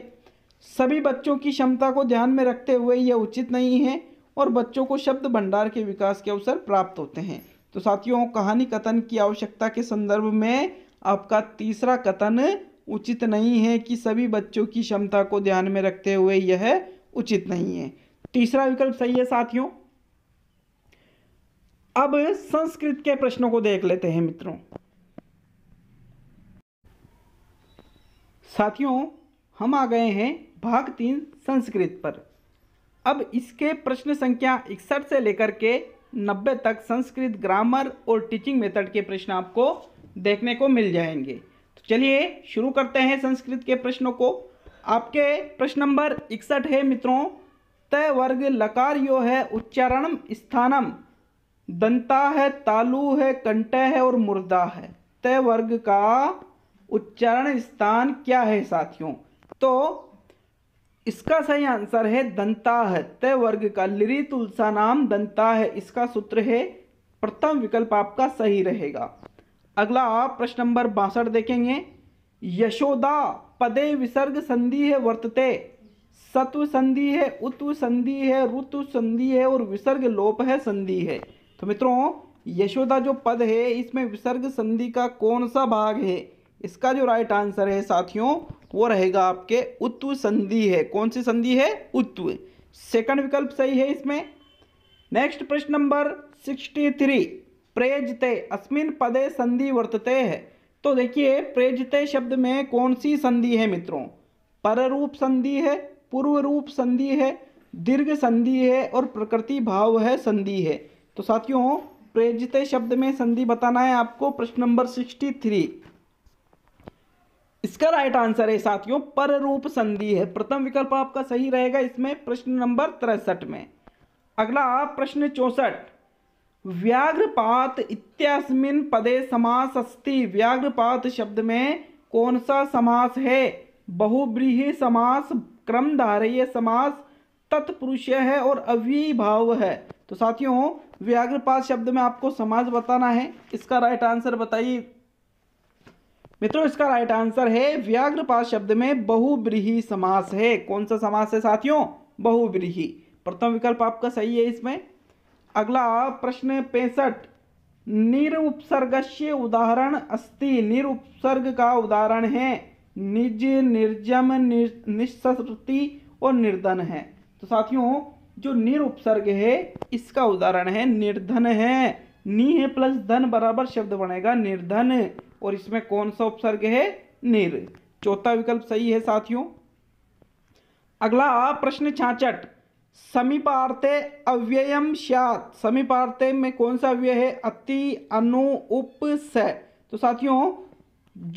सभी बच्चों की क्षमता को ध्यान में रखते हुए यह उचित नहीं है और बच्चों को शब्द भंडार के विकास के अवसर प्राप्त होते हैं तो साथियों कहानी कथन की आवश्यकता के संदर्भ में आपका तीसरा कथन उचित नहीं है कि सभी बच्चों की क्षमता को ध्यान में रखते हुए यह उचित नहीं है तीसरा विकल्प सही है साथियों अब संस्कृत के प्रश्नों को देख लेते हैं मित्रों साथियों हम आ गए हैं भाग तीन संस्कृत पर अब इसके प्रश्न संख्या इकसठ से लेकर के नब्बे तक संस्कृत ग्रामर और टीचिंग मेथड के प्रश्न आपको देखने को मिल जाएंगे तो चलिए शुरू करते हैं संस्कृत के प्रश्नों को आपके प्रश्न नंबर इकसठ है मित्रों तय वर्ग लकार यो है उच्चारण स्थानम दंता है तालु है कंटे है और मुर्दा है तय वर्ग का उच्चारण स्थान क्या है साथियों तो इसका सही आंसर है दंता है तय वर्ग का लिरी तुलसा नाम दंता है इसका सूत्र है प्रथम विकल्प आपका सही रहेगा अगला आप प्रश्न नंबर बासठ देखेंगे यशोदा पदे विसर्ग संधि है वर्तते सत्व संधि है उत्व संधि है ऋतु संधि है और विसर्ग लोप है संधि है तो मित्रों यशोदा जो पद है इसमें विसर्ग संधि का कौन सा भाग है इसका जो राइट आंसर है साथियों वो रहेगा आपके उत्व संधि है कौन सी संधि है उत्व सेकंड विकल्प सही है इसमें नेक्स्ट प्रश्न नंबर सिक्सटी थ्री प्रेजते अस्मिन पदे संधि वर्तते है तो देखिए प्रेजते शब्द में कौन सी संधि है मित्रों पररूप संधि है पूर्व रूप संधि है दीर्घ संधि है और प्रकृति भाव है संधि है तो साथियों प्रेजते शब्द में संधि बताना है आपको प्रश्न नंबर सिक्सटी थ्री इसका राइट आंसर है साथियों पर रूप संधि है प्रथम विकल्प आपका सही रहेगा इसमें प्रश्न नंबर तिरसठ में अगला प्रश्न चौसठ व्याघ्रपात इत्यास्मिन पदे समास अस्ति व्याघ्रपात शब्द में कौन सा समास है बहुब्रीही समास क्रम धारेय समास तत्पुरुष है और अविभाव है तो साथियों व्याघ्रपात शब्द में आपको समाज बताना है इसका राइट आंसर बताइए मित्रों इसका राइट आंसर है व्याघ्रपात शब्द में बहुब्रीही समास है कौन सा समास है साथियों बहुब्रीही प्रथम विकल्प आपका सही है इसमें अगला प्रश्न पैंसठ निरुपसर्गस्य उदाहरण अस्ति निरुपसर्ग का उदाहरण है निज निर्जम निश्चित और निर्धन है तो साथियों जो निरुपसर्ग है इसका उदाहरण है निर्धन है नी है प्लस धन बराबर शब्द बनेगा निर्धन और इसमें कौन सा उपसर्ग है निर चौथा विकल्प सही है साथियों अगला प्रश्न छाछठ समीपार्थे अव्ययम स्यात समीपार्थे में कौन सा अव्यय है अति अनु उप तो साथियों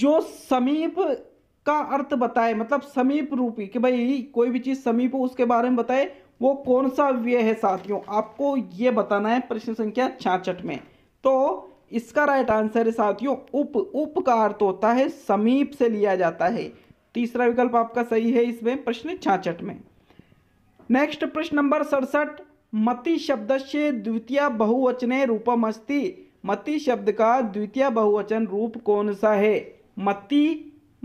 जो समीप का अर्थ बताए मतलब समीप रूपी कि भाई कोई भी चीज़ समीप हो उसके बारे में बताए वो कौन सा अव्यय है साथियों आपको ये बताना है प्रश्न संख्या छाछठ में तो इसका राइट आंसर है साथियों उप उप का अर्थ होता है समीप से लिया जाता है तीसरा विकल्प आपका सही है इसमें प्रश्न छाछठ में नेक्स्ट प्रश्न नंबर सड़सठ मति शब्द से द्वितीय बहुवचने रूपम अस्ति मति शब्द का द्वितीय बहुवचन रूप कौन सा है मति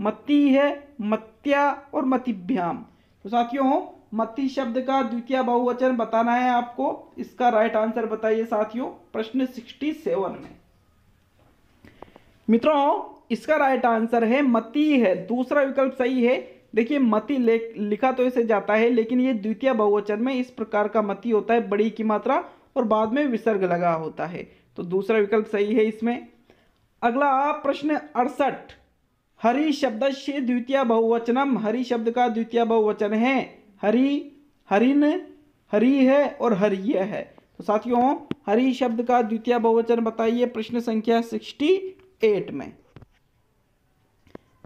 मति है मत्या और मतिभ्याम तो साथियों मति शब्द का द्वितीय बहुवचन बताना है आपको इसका राइट आंसर बताइए साथियों प्रश्न सिक्सटी सेवन में मित्रों इसका राइट आंसर है मती है दूसरा विकल्प सही है देखिए मती लिखा तो इसे जाता है लेकिन ये द्वितीय बहुवचन में इस प्रकार का मती होता है बड़ी की मात्रा और बाद में विसर्ग लगा होता है तो दूसरा विकल्प सही है इसमें अगला प्रश्न अड़सठ हरी शब्द से द्वितीय बहुवचनम हरी शब्द का द्वितीय बहुवचन है हरि हरिन हरी है और हरिय है तो साथियों हरी शब्द का द्वितीय बहुवचन बताइए प्रश्न संख्या सिक्सटी एट में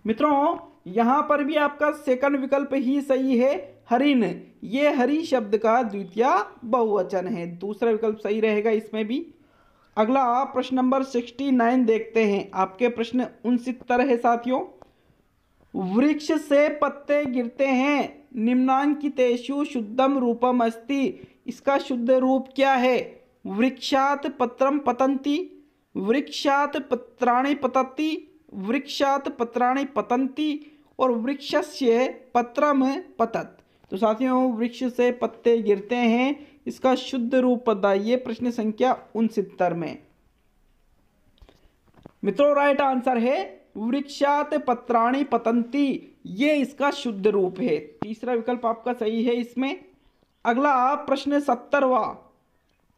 मित्रों यहां पर भी आपका सेकंड विकल्प ही सही है हरिन ये हरि शब्द का द्वितीय बहुवचन है दूसरा विकल्प सही रहेगा इसमें भी अगला प्रश्न नंबर सिक्सटी नाइन देखते हैं आपके प्रश्न उनसितर है साथियों वृक्ष से पत्ते गिरते हैं निम्नांकितेशु शुद्धम रूपम अस्ति इसका शुद्ध रूप क्या है वृक्षात पत्रम पतंती वृक्षात पत्राणी पतती वृक्षात पत्राणी पतंती और वृक्ष से पत्रम पतत तो साथियों वृक्ष से पत्ते गिरते हैं इसका शुद्ध रूप पता ये प्रश्न संख्या उनसितर में मित्रों राइट आंसर है वृक्षात पत्राणी पतंती ये इसका शुद्ध रूप है तीसरा विकल्प आपका सही है इसमें अगला प्रश्न सत्तरवा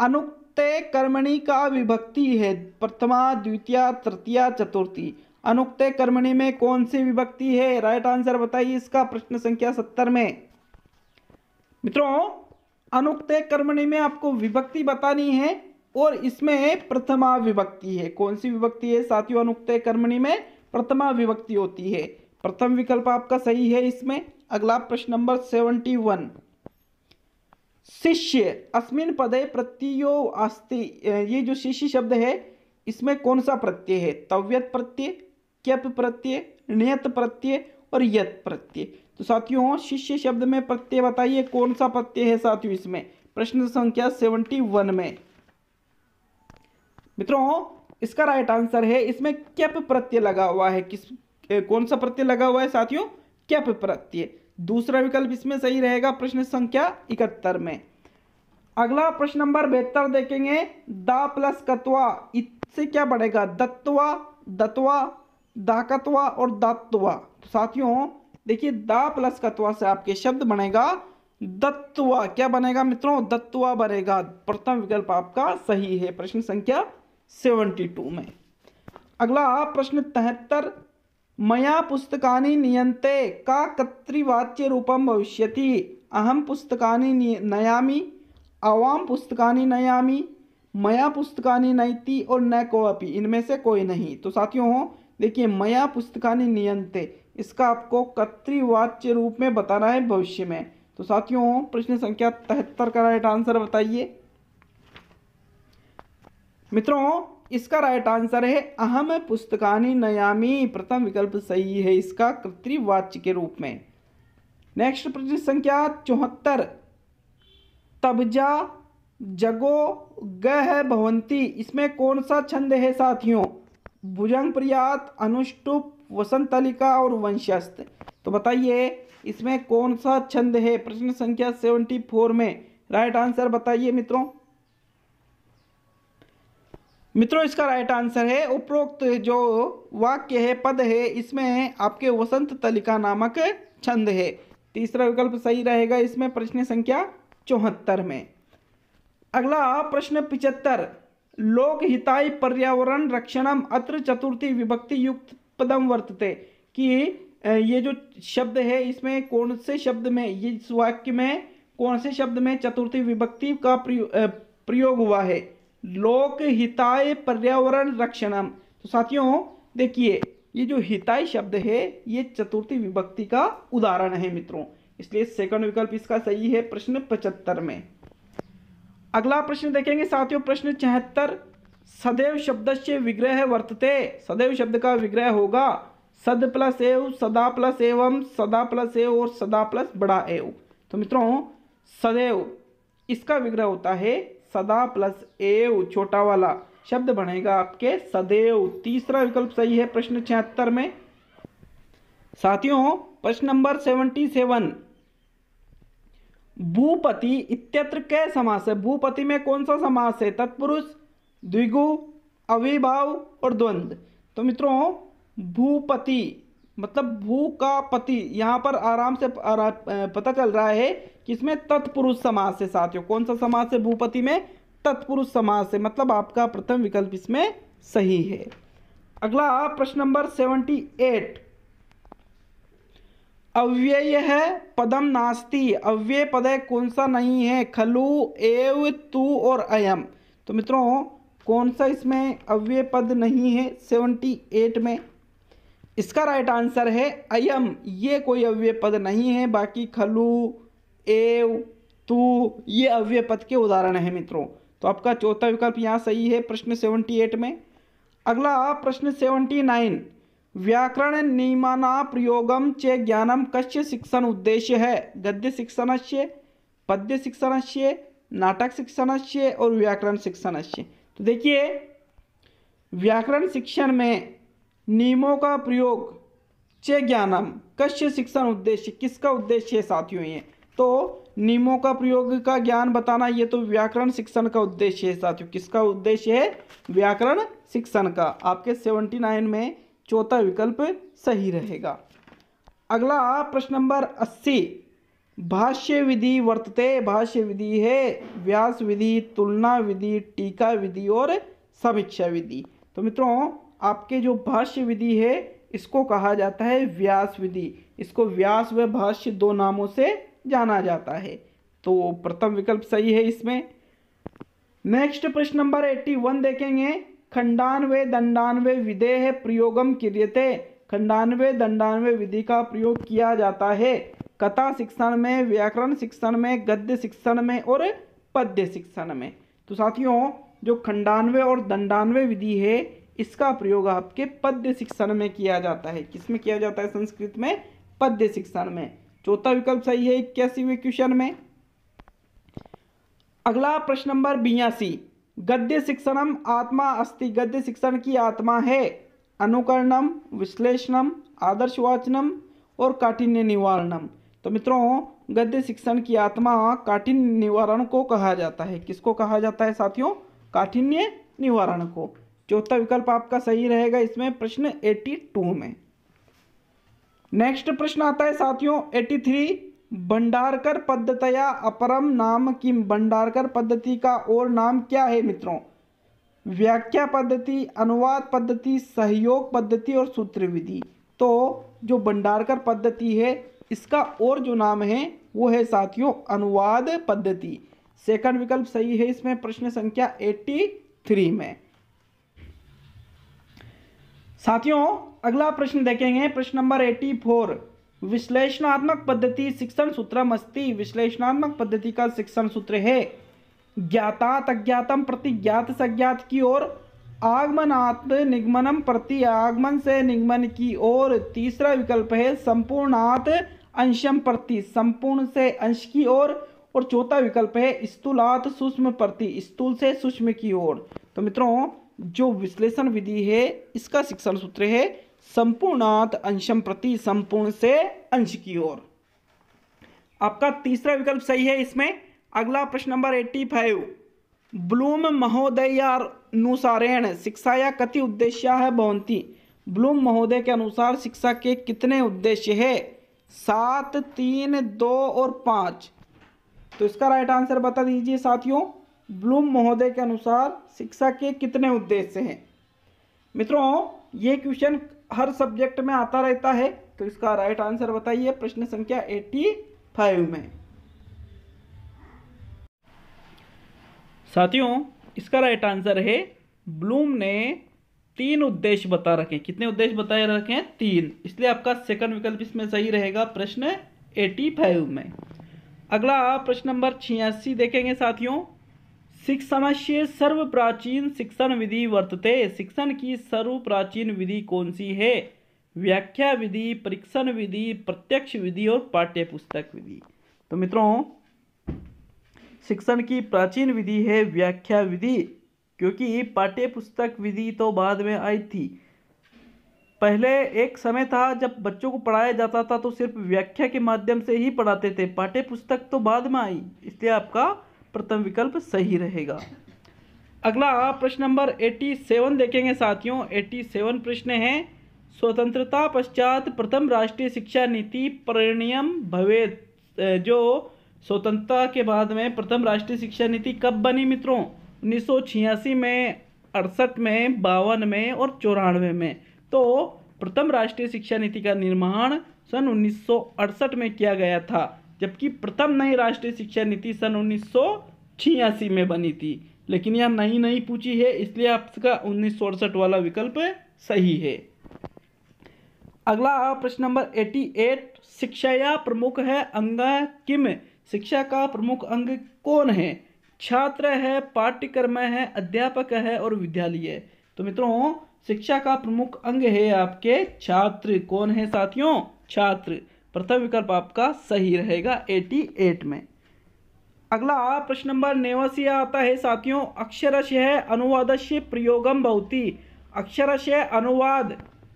अनुक्त अनुक्तय कर्मणि का विभक्ति है प्रथमा द्वितीय तृतीय चतुर्थी अनुक्त कर्मणि में कौन सी विभक्ति है राइट आंसर बताइए इसका प्रश्न संख्या सत्तर में मित्रों अनुक्तय कर्मणि में आपको विभक्ति बतानी है और इसमें प्रथमा विभक्ति है कौन सी विभक्ति है साथियों अनुक्त कर्मणि में प्रथमा विभक्ति होती है प्रथम विकल्प आपका सही है इसमें अगला प्रश्न नंबर सेवेंटी वन शिष्य अस्मिन पदे प्रत्ययो अस्ति ये जो शिष्य शब्द है इसमें कौन सा प्रत्यय है तव्यत प्रत्यय क्यप प्रत्यय नियत प्रत्यय और यत प्रत्यय तो साथियों शिष्य शब्द में प्रत्यय बताइए कौन सा प्रत्यय है साथियों इसमें प्रश्न संख्या सेवेंटी वन में मित्रों इसका राइट आंसर है इसमें क्यप प्रत्यय लगा हुआ है किस कौन सा प्रत्यय लगा हुआ है साथियों क्यप प्रत्यय दूसरा विकल्प इसमें सही रहेगा प्रश्न संख्या इकहत्तर में अगला प्रश्न नंबर बेहतर देखेंगे द प्लस कत्वा इससे क्या बढ़ेगा दत्वा दत्वा दाकत्वा और दत्वा तो साथियों देखिए द प्लस कत्वा से आपके शब्द बनेगा दत्वा क्या बनेगा मित्रों दत्वा बनेगा प्रथम विकल्प आपका सही है प्रश्न संख्या सेवेंटी टू में अगला प्रश्न तिहत्तर मया पुस्तकानि नीयन्ते का कर्तृवाच्यरूपं भविष्यति अहं पुस्तकानि नी नयामि आवाम पुस्तकानि नयामि मया पुस्तकानि नैति और न को अपि इनमें से कोई नहीं तो साथियों हो देखिए मया पुस्तकानि नियंते इसका आपको कर्तृवाच्य रूप में बताना है भविष्य में तो साथियों प्रश्न संख्या तिहत्तर का राइट आंसर बताइए मित्रों इसका राइट आंसर है अहम पुस्तकानी नयामी प्रथम विकल्प सही है इसका कृत्रिवाच्य के रूप में नेक्स्ट प्रश्न संख्या चौहत्तर तबजा जगो गह भवंती इसमें कौन सा छंद है साथियों भुजंग प्रयात अनुष्टुप वसंतलिका और वंशस्थ तो बताइए इसमें कौन सा छंद है प्रश्न संख्या सेवेंटी फोर में राइट आंसर बताइए मित्रों मित्रों इसका राइट आंसर है उपरोक्त जो वाक्य है पद है इसमें आपके वसंत तलिका नामक छंद है तीसरा विकल्प सही रहेगा इसमें प्रश्न संख्या चौहत्तर में अगला प्रश्न पिचहत्तर लोक हिताय पर्यावरण रक्षणम अत्र चतुर्थी विभक्ति युक्त पदम वर्तते कि ये जो शब्द है इसमें कौन से शब्द में ये इस वाक्य में कौन से शब्द में चतुर्थी विभक्ति का प्रयोग हुआ है लोक हिताय पर्यावरण रक्षणम तो साथियों देखिए ये जो हिताय शब्द है ये चतुर्थी विभक्ति का उदाहरण है मित्रों इसलिए सेकंड विकल्प इसका सही है प्रश्न पचहत्तर में अगला प्रश्न देखेंगे साथियों प्रश्न चौहत्तर सदैव शब्द से विग्रह वर्तते सदैव शब्द का विग्रह होगा सद प्लस एव सदा प्लस एवं सदा प्लस एव और सदा प्लस बड़ा एव तो मित्रों सदैव इसका विग्रह होता है सदा प्लस एव छोटा वाला शब्द बनेगा आपके सदैव तीसरा विकल्प सही है प्रश्न छिहत्तर में साथियों प्रश्न नंबर सेवेंटी सेवन भूपति इत्यत्र कै समास है भूपति में कौन सा समास है तत्पुरुष द्विगु अविभाव और द्वंद्व तो मित्रों भूपति मतलब भू का पति यहाँ पर आराम से पता चल रहा है कि इसमें तत्पुरुष समास है साथियों कौन सा समास है भूपति में तत्पुरुष समास है मतलब आपका प्रथम विकल्प इसमें सही है अगला प्रश्न नंबर सेवेंटी एट अव्यय है पदम नास्ति अव्यय पद कौन सा नहीं है खलु एव तू और अयम तो मित्रों कौन सा इसमें अव्यय पद नहीं है सेवेंटी एट में इसका राइट आंसर है अयम ये कोई अव्यय पद नहीं है बाकी खलु एव तू ये अव्यय पद के उदाहरण हैं मित्रों तो आपका चौथा विकल्प यहाँ सही है प्रश्न सेवेंटी एट में अगला प्रश्न सेवेंटी नाइन व्याकरण नियमाना प्रयोगम चे ज्ञानम कश्य शिक्षण उद्देश्य है गद्य से पद्य से नाटक से और व्याकरण से तो देखिए व्याकरण शिक्षण में नियमों का प्रयोग चे ज्ञानम कश्य शिक्षण उद्देश्य किसका उद्देश्य है साथियों ये तो नियमों का प्रयोग का ज्ञान बताना ये तो व्याकरण शिक्षण का उद्देश्य है साथियों किसका उद्देश्य है व्याकरण शिक्षण का आपके सेवेंटी नाइन में चौथा विकल्प सही रहेगा अगला प्रश्न नंबर अस्सी भाष्य विधि वर्तते भाष्य विधि है व्यास विधि तुलना विधि टीका विधि और समीक्षा विधि तो मित्रों आपके जो भाष्य विधि है इसको कहा जाता है व्यास विधि इसको व्यास व भाष्य दो नामों से जाना जाता है तो प्रथम विकल्प सही है इसमें नेक्स्ट प्रश्न नंबर एट्टी वन देखेंगे खंडानवे दंडानवे विधेय प्रयोगम क्रियते खंडानवे दंडानवे विधि का प्रयोग किया जाता है कथा शिक्षण में व्याकरण शिक्षण में गद्य शिक्षण में और पद्य शिक्षण में तो साथियों जो खंडानवे और दंडानवे विधि है इसका प्रयोग आपके पद्य शिक्षण में किया जाता है किसमें किया जाता है संस्कृत में पद्य शिक्षण में चौथा विकल्प सही है इक्यासीवें क्वेश्चन में अगला प्रश्न नंबर बयासी गद्य शिक्षणम आत्मा अस्ति गद्य शिक्षण की आत्मा है अनुकरणम विश्लेषणम आदर्शवाचनम और काठिन्य निवारणम तो मित्रों गद्य शिक्षण की आत्मा काठिन्य निवारण को कहा जाता है किसको कहा जाता है साथियों काठिन्य निवारण को चौथा विकल्प आपका सही रहेगा इसमें प्रश्न 82 में नेक्स्ट प्रश्न आता है साथियों 83 भंडारकर पद्धतया अपरम नाम की भंडारकर पद्धति का और नाम क्या है मित्रों व्याख्या पद्धति अनुवाद पद्धति सहयोग पद्धति और सूत्र विधि तो जो भंडारकर पद्धति है इसका और जो नाम है वो है साथियों अनुवाद पद्धति सेकंड विकल्प सही है इसमें प्रश्न संख्या 83 में साथियों अगला प्रश्न देखेंगे प्रश्न नंबर एटी फोर विश्लेषणात्मक पद्धति शिक्षण सूत्र मस्ती विश्लेषणात्मक पद्धति का शिक्षण सूत्र है ज्ञातात अज्ञातम प्रति ज्ञात सज्ञात की ओर आगमनात् निगमनम प्रति आगमन से निगमन की ओर तीसरा विकल्प है संपूर्णात् अंशम प्रति संपूर्ण से अंश की ओर और, और चौथा विकल्प है स्थूलात सूक्ष्म प्रति स्थूल से सूक्ष्म की ओर तो मित्रों जो विश्लेषण विधि है इसका शिक्षण सूत्र है संपूर्णात अंशम प्रति संपूर्ण से अंश की ओर आपका तीसरा विकल्प सही है इसमें अगला प्रश्न नंबर एट्टी फाइव ब्लूम महोदयानुसारेण शिक्षा या कति उद्देश्य है भवंती ब्लूम महोदय के अनुसार शिक्षा के कितने उद्देश्य है सात तीन दो और पाँच तो इसका राइट आंसर बता दीजिए साथियों ब्लूम महोदय के अनुसार शिक्षा के कितने उद्देश्य हैं मित्रों ये क्वेश्चन हर सब्जेक्ट में आता रहता है तो इसका राइट आंसर बताइए प्रश्न संख्या एट्टी फाइव में साथियों इसका राइट आंसर है ब्लूम ने तीन उद्देश्य बता रखे कितने उद्देश्य बताए रखे हैं तीन इसलिए आपका सेकंड विकल्प इसमें सही रहेगा प्रश्न एटी फाइव में अगला प्रश्न नंबर छियासी देखेंगे साथियों शिक्षण से सर्व प्राचीन शिक्षण विधि वर्तते शिक्षण की सर्व प्राचीन विधि कौन सी है व्याख्या विधि परीक्षण विधि प्रत्यक्ष विधि और पाठ्य पुस्तक विधि तो मित्रों शिक्षण की प्राचीन विधि है व्याख्या विधि क्योंकि पाठ्य पुस्तक विधि तो बाद में आई थी पहले एक समय था जब बच्चों को पढ़ाया जाता था तो सिर्फ व्याख्या के माध्यम से ही पढ़ाते थे पाठ्य पुस्तक तो बाद में आई इसलिए आपका प्रथम विकल्प सही रहेगा अगला प्रश्न नंबर 87 देखेंगे साथियों 87 प्रश्न है स्वतंत्रता पश्चात प्रथम राष्ट्रीय शिक्षा नीति परिणियम भवे जो स्वतंत्रता के बाद में प्रथम राष्ट्रीय शिक्षा नीति कब बनी मित्रों उन्नीस में अड़सठ में बावन में और चौरानवे में तो प्रथम राष्ट्रीय शिक्षा नीति का निर्माण सन 1968 में किया गया था जबकि प्रथम नई राष्ट्रीय शिक्षा नीति सन उन्नीस में बनी थी लेकिन यह नई नई पूछी है इसलिए आपका उन्नीस वाला विकल्प सही है अगला प्रश्न नंबर 88 शिक्षा या प्रमुख है अंग किम शिक्षा का प्रमुख अंग कौन है छात्र है पाठ्यक्रम है अध्यापक है और विद्यालय तो मित्रों शिक्षा का प्रमुख अंग है आपके छात्र कौन है साथियों छात्र प्रथम विकल्प आपका सही रहेगा 88 में अगला प्रश्न नंबर नेवासी आता है साथियों अक्षरशय अनुवादस्य प्रयोगम बहुती अक्षरशय अनुवाद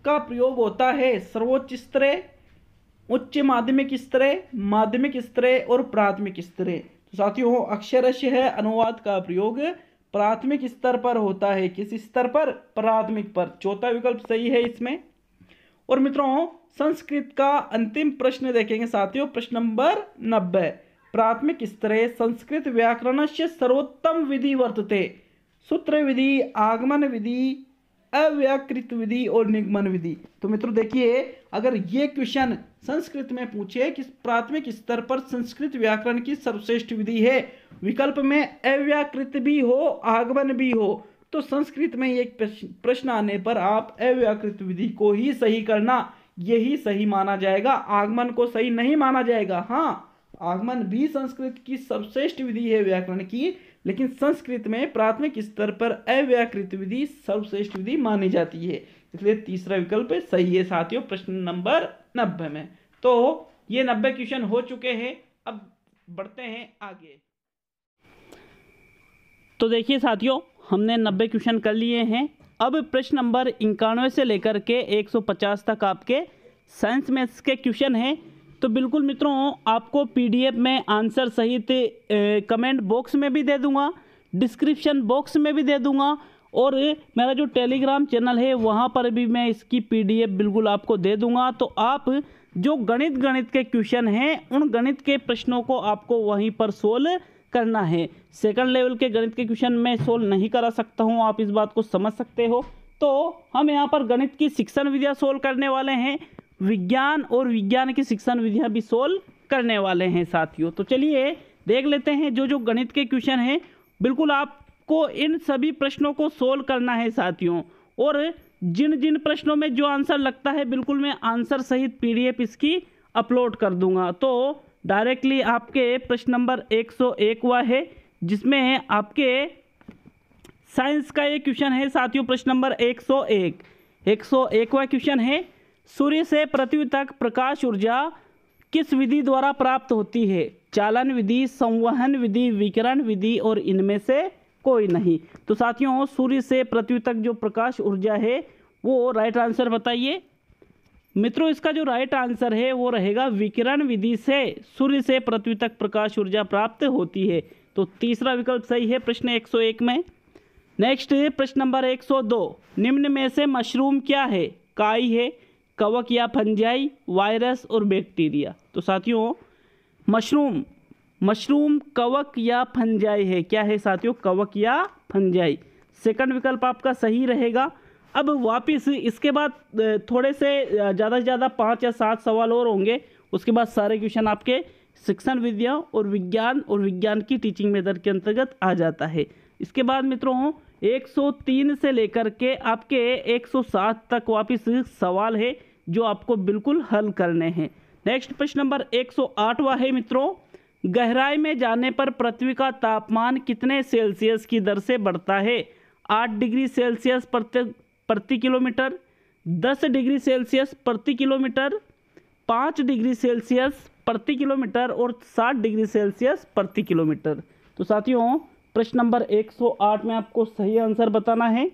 का प्रयोग होता है सर्वोच्च स्तरे उच्च माध्यमिक स्तरे माध्यमिक स्तरे और प्राथमिक स्तरे तो साथियों अक्षरशय अनुवाद का प्रयोग प्राथमिक स्तर पर होता है किस स्तर पर प्राथमिक पर चौथा विकल्प सही है इसमें और मित्रों संस्कृत का अंतिम प्रश्न देखेंगे साथियों प्रश्न नंबर नब्बे प्राथमिक स्तरे संस्कृत व्याकरण से सर्वोत्तम विधि वर्तते सूत्र विधि आगमन विधि अव्याकृत विधि और निगमन विधि तो मित्रों देखिए अगर ये क्वेश्चन संस्कृत में पूछे कि प्राथमिक स्तर पर संस्कृत व्याकरण की सर्वश्रेष्ठ विधि है विकल्प में अव्याकृत भी हो आगमन भी हो तो संस्कृत में एक प्रश्न आने पर आप अव्याकृत विधि को ही सही करना यही सही माना जाएगा आगमन को सही नहीं माना जाएगा हाँ आगमन भी संस्कृत की सर्वश्रेष्ठ विधि है व्याकरण की लेकिन संस्कृत में प्राथमिक स्तर पर अव्याकृत विधि सर्वश्रेष्ठ विधि मानी जाती है इसलिए तीसरा विकल्प सही है साथियों प्रश्न नंबर नब्बे में तो ये नब्बे क्वेश्चन हो चुके हैं अब बढ़ते हैं आगे तो देखिए साथियों हमने नब्बे क्वेश्चन कर लिए हैं अब प्रश्न नंबर इक्यानवे से लेकर के 150 तक आपके साइंस मैथ्स के क्वेश्चन हैं तो बिल्कुल मित्रों आपको पीडीएफ में आंसर सहित कमेंट बॉक्स में भी दे दूंगा डिस्क्रिप्शन बॉक्स में भी दे दूंगा और मेरा जो टेलीग्राम चैनल है वहाँ पर भी मैं इसकी पीडीएफ बिल्कुल आपको दे दूंगा तो आप जो गणित गणित के क्वेश्चन हैं उन गणित के प्रश्नों को आपको वहीं पर सोल्व करना है सेकंड लेवल के गणित के क्वेश्चन में सोल्व नहीं करा सकता हूँ आप इस बात को समझ सकते हो तो हम यहाँ पर गणित की शिक्षण विधियाँ सोल्व करने वाले हैं विज्ञान और विज्ञान की शिक्षण विधियाँ भी सोल्व करने वाले हैं साथियों तो चलिए देख लेते हैं जो जो गणित के क्वेश्चन हैं बिल्कुल आपको इन सभी प्रश्नों को सोल्व करना है साथियों और जिन जिन प्रश्नों में जो आंसर लगता है बिल्कुल मैं आंसर सहित पीडीएफ इसकी अपलोड कर दूंगा तो डायरेक्टली आपके प्रश्न नंबर 101 हुआ है जिसमें आपके साइंस का ये क्वेश्चन है साथियों प्रश्न नंबर 101 वा क्वेश्चन है सूर्य से पृथ्वी तक प्रकाश ऊर्जा किस विधि द्वारा प्राप्त होती है चालन विधि संवहन विधि विकिरण विधि और इनमें से कोई नहीं तो साथियों सूर्य से पृथ्वी तक जो प्रकाश ऊर्जा है वो राइट आंसर बताइए मित्रों इसका जो राइट आंसर है वो रहेगा विकिरण विधि से सूर्य से पृथ्वी तक प्रकाश ऊर्जा प्राप्त होती है तो तीसरा विकल्प सही है प्रश्न 101 में नेक्स्ट प्रश्न नंबर 102 निम्न में से मशरूम क्या है काई है कवक या फंजाई वायरस और बैक्टीरिया तो साथियों मशरूम मशरूम कवक या फंजाई है क्या है साथियों कवक या फंजाई सेकंड विकल्प आपका सही रहेगा अब वापस इसके बाद थोड़े से ज़्यादा से ज़्यादा पाँच या सात सवाल और होंगे उसके बाद सारे क्वेश्चन आपके शिक्षण विद्या और विज्ञान और विज्ञान की टीचिंग मेथड के अंतर्गत आ जाता है इसके बाद मित्रों 103 से लेकर के आपके 107 तक वापस सवाल है जो आपको बिल्कुल हल करने हैं नेक्स्ट प्रश्न नंबर 108वां है मित्रों गहराई में जाने पर पृथ्वी का तापमान कितने सेल्सियस की दर से बढ़ता है आठ डिग्री सेल्सियस प्रति किलोमीटर दस डिग्री सेल्सियस प्रति किलोमीटर पाँच डिग्री सेल्सियस प्रति किलोमीटर और सात डिग्री सेल्सियस प्रति किलोमीटर तो साथियों प्रश्न नंबर 108 में आपको सही आंसर बताना है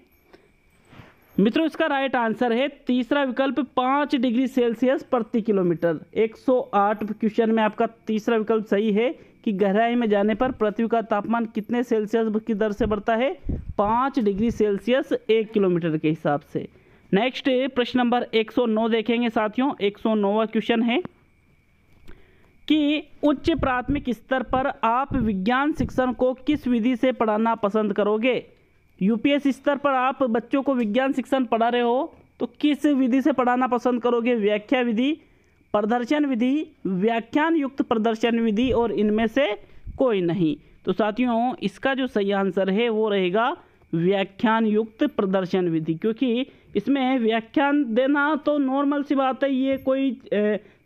मित्रों इसका राइट आंसर है तीसरा विकल्प पाँच डिग्री सेल्सियस प्रति किलोमीटर 108 क्वेश्चन में आपका तीसरा विकल्प सही है कि गहराई में जाने पर पृथ्वी का तापमान कितने सेल्सियस की दर से बढ़ता है पाँच डिग्री सेल्सियस एक किलोमीटर के हिसाब से नेक्स्ट प्रश्न नंबर 109 देखेंगे साथियों 109वां क्वेश्चन है कि उच्च प्राथमिक स्तर पर आप विज्ञान शिक्षण को किस विधि से पढ़ाना पसंद करोगे यूपीएस स्तर पर आप बच्चों को विज्ञान शिक्षण पढ़ा रहे हो तो किस विधि से पढ़ाना पसंद करोगे व्याख्या विधि प्रदर्शन विधि व्याख्यान युक्त प्रदर्शन विधि और इनमें से कोई नहीं तो साथियों इसका जो सही आंसर है वो रहेगा व्याख्यान युक्त प्रदर्शन विधि क्योंकि इसमें व्याख्यान देना तो नॉर्मल सी बात है ये कोई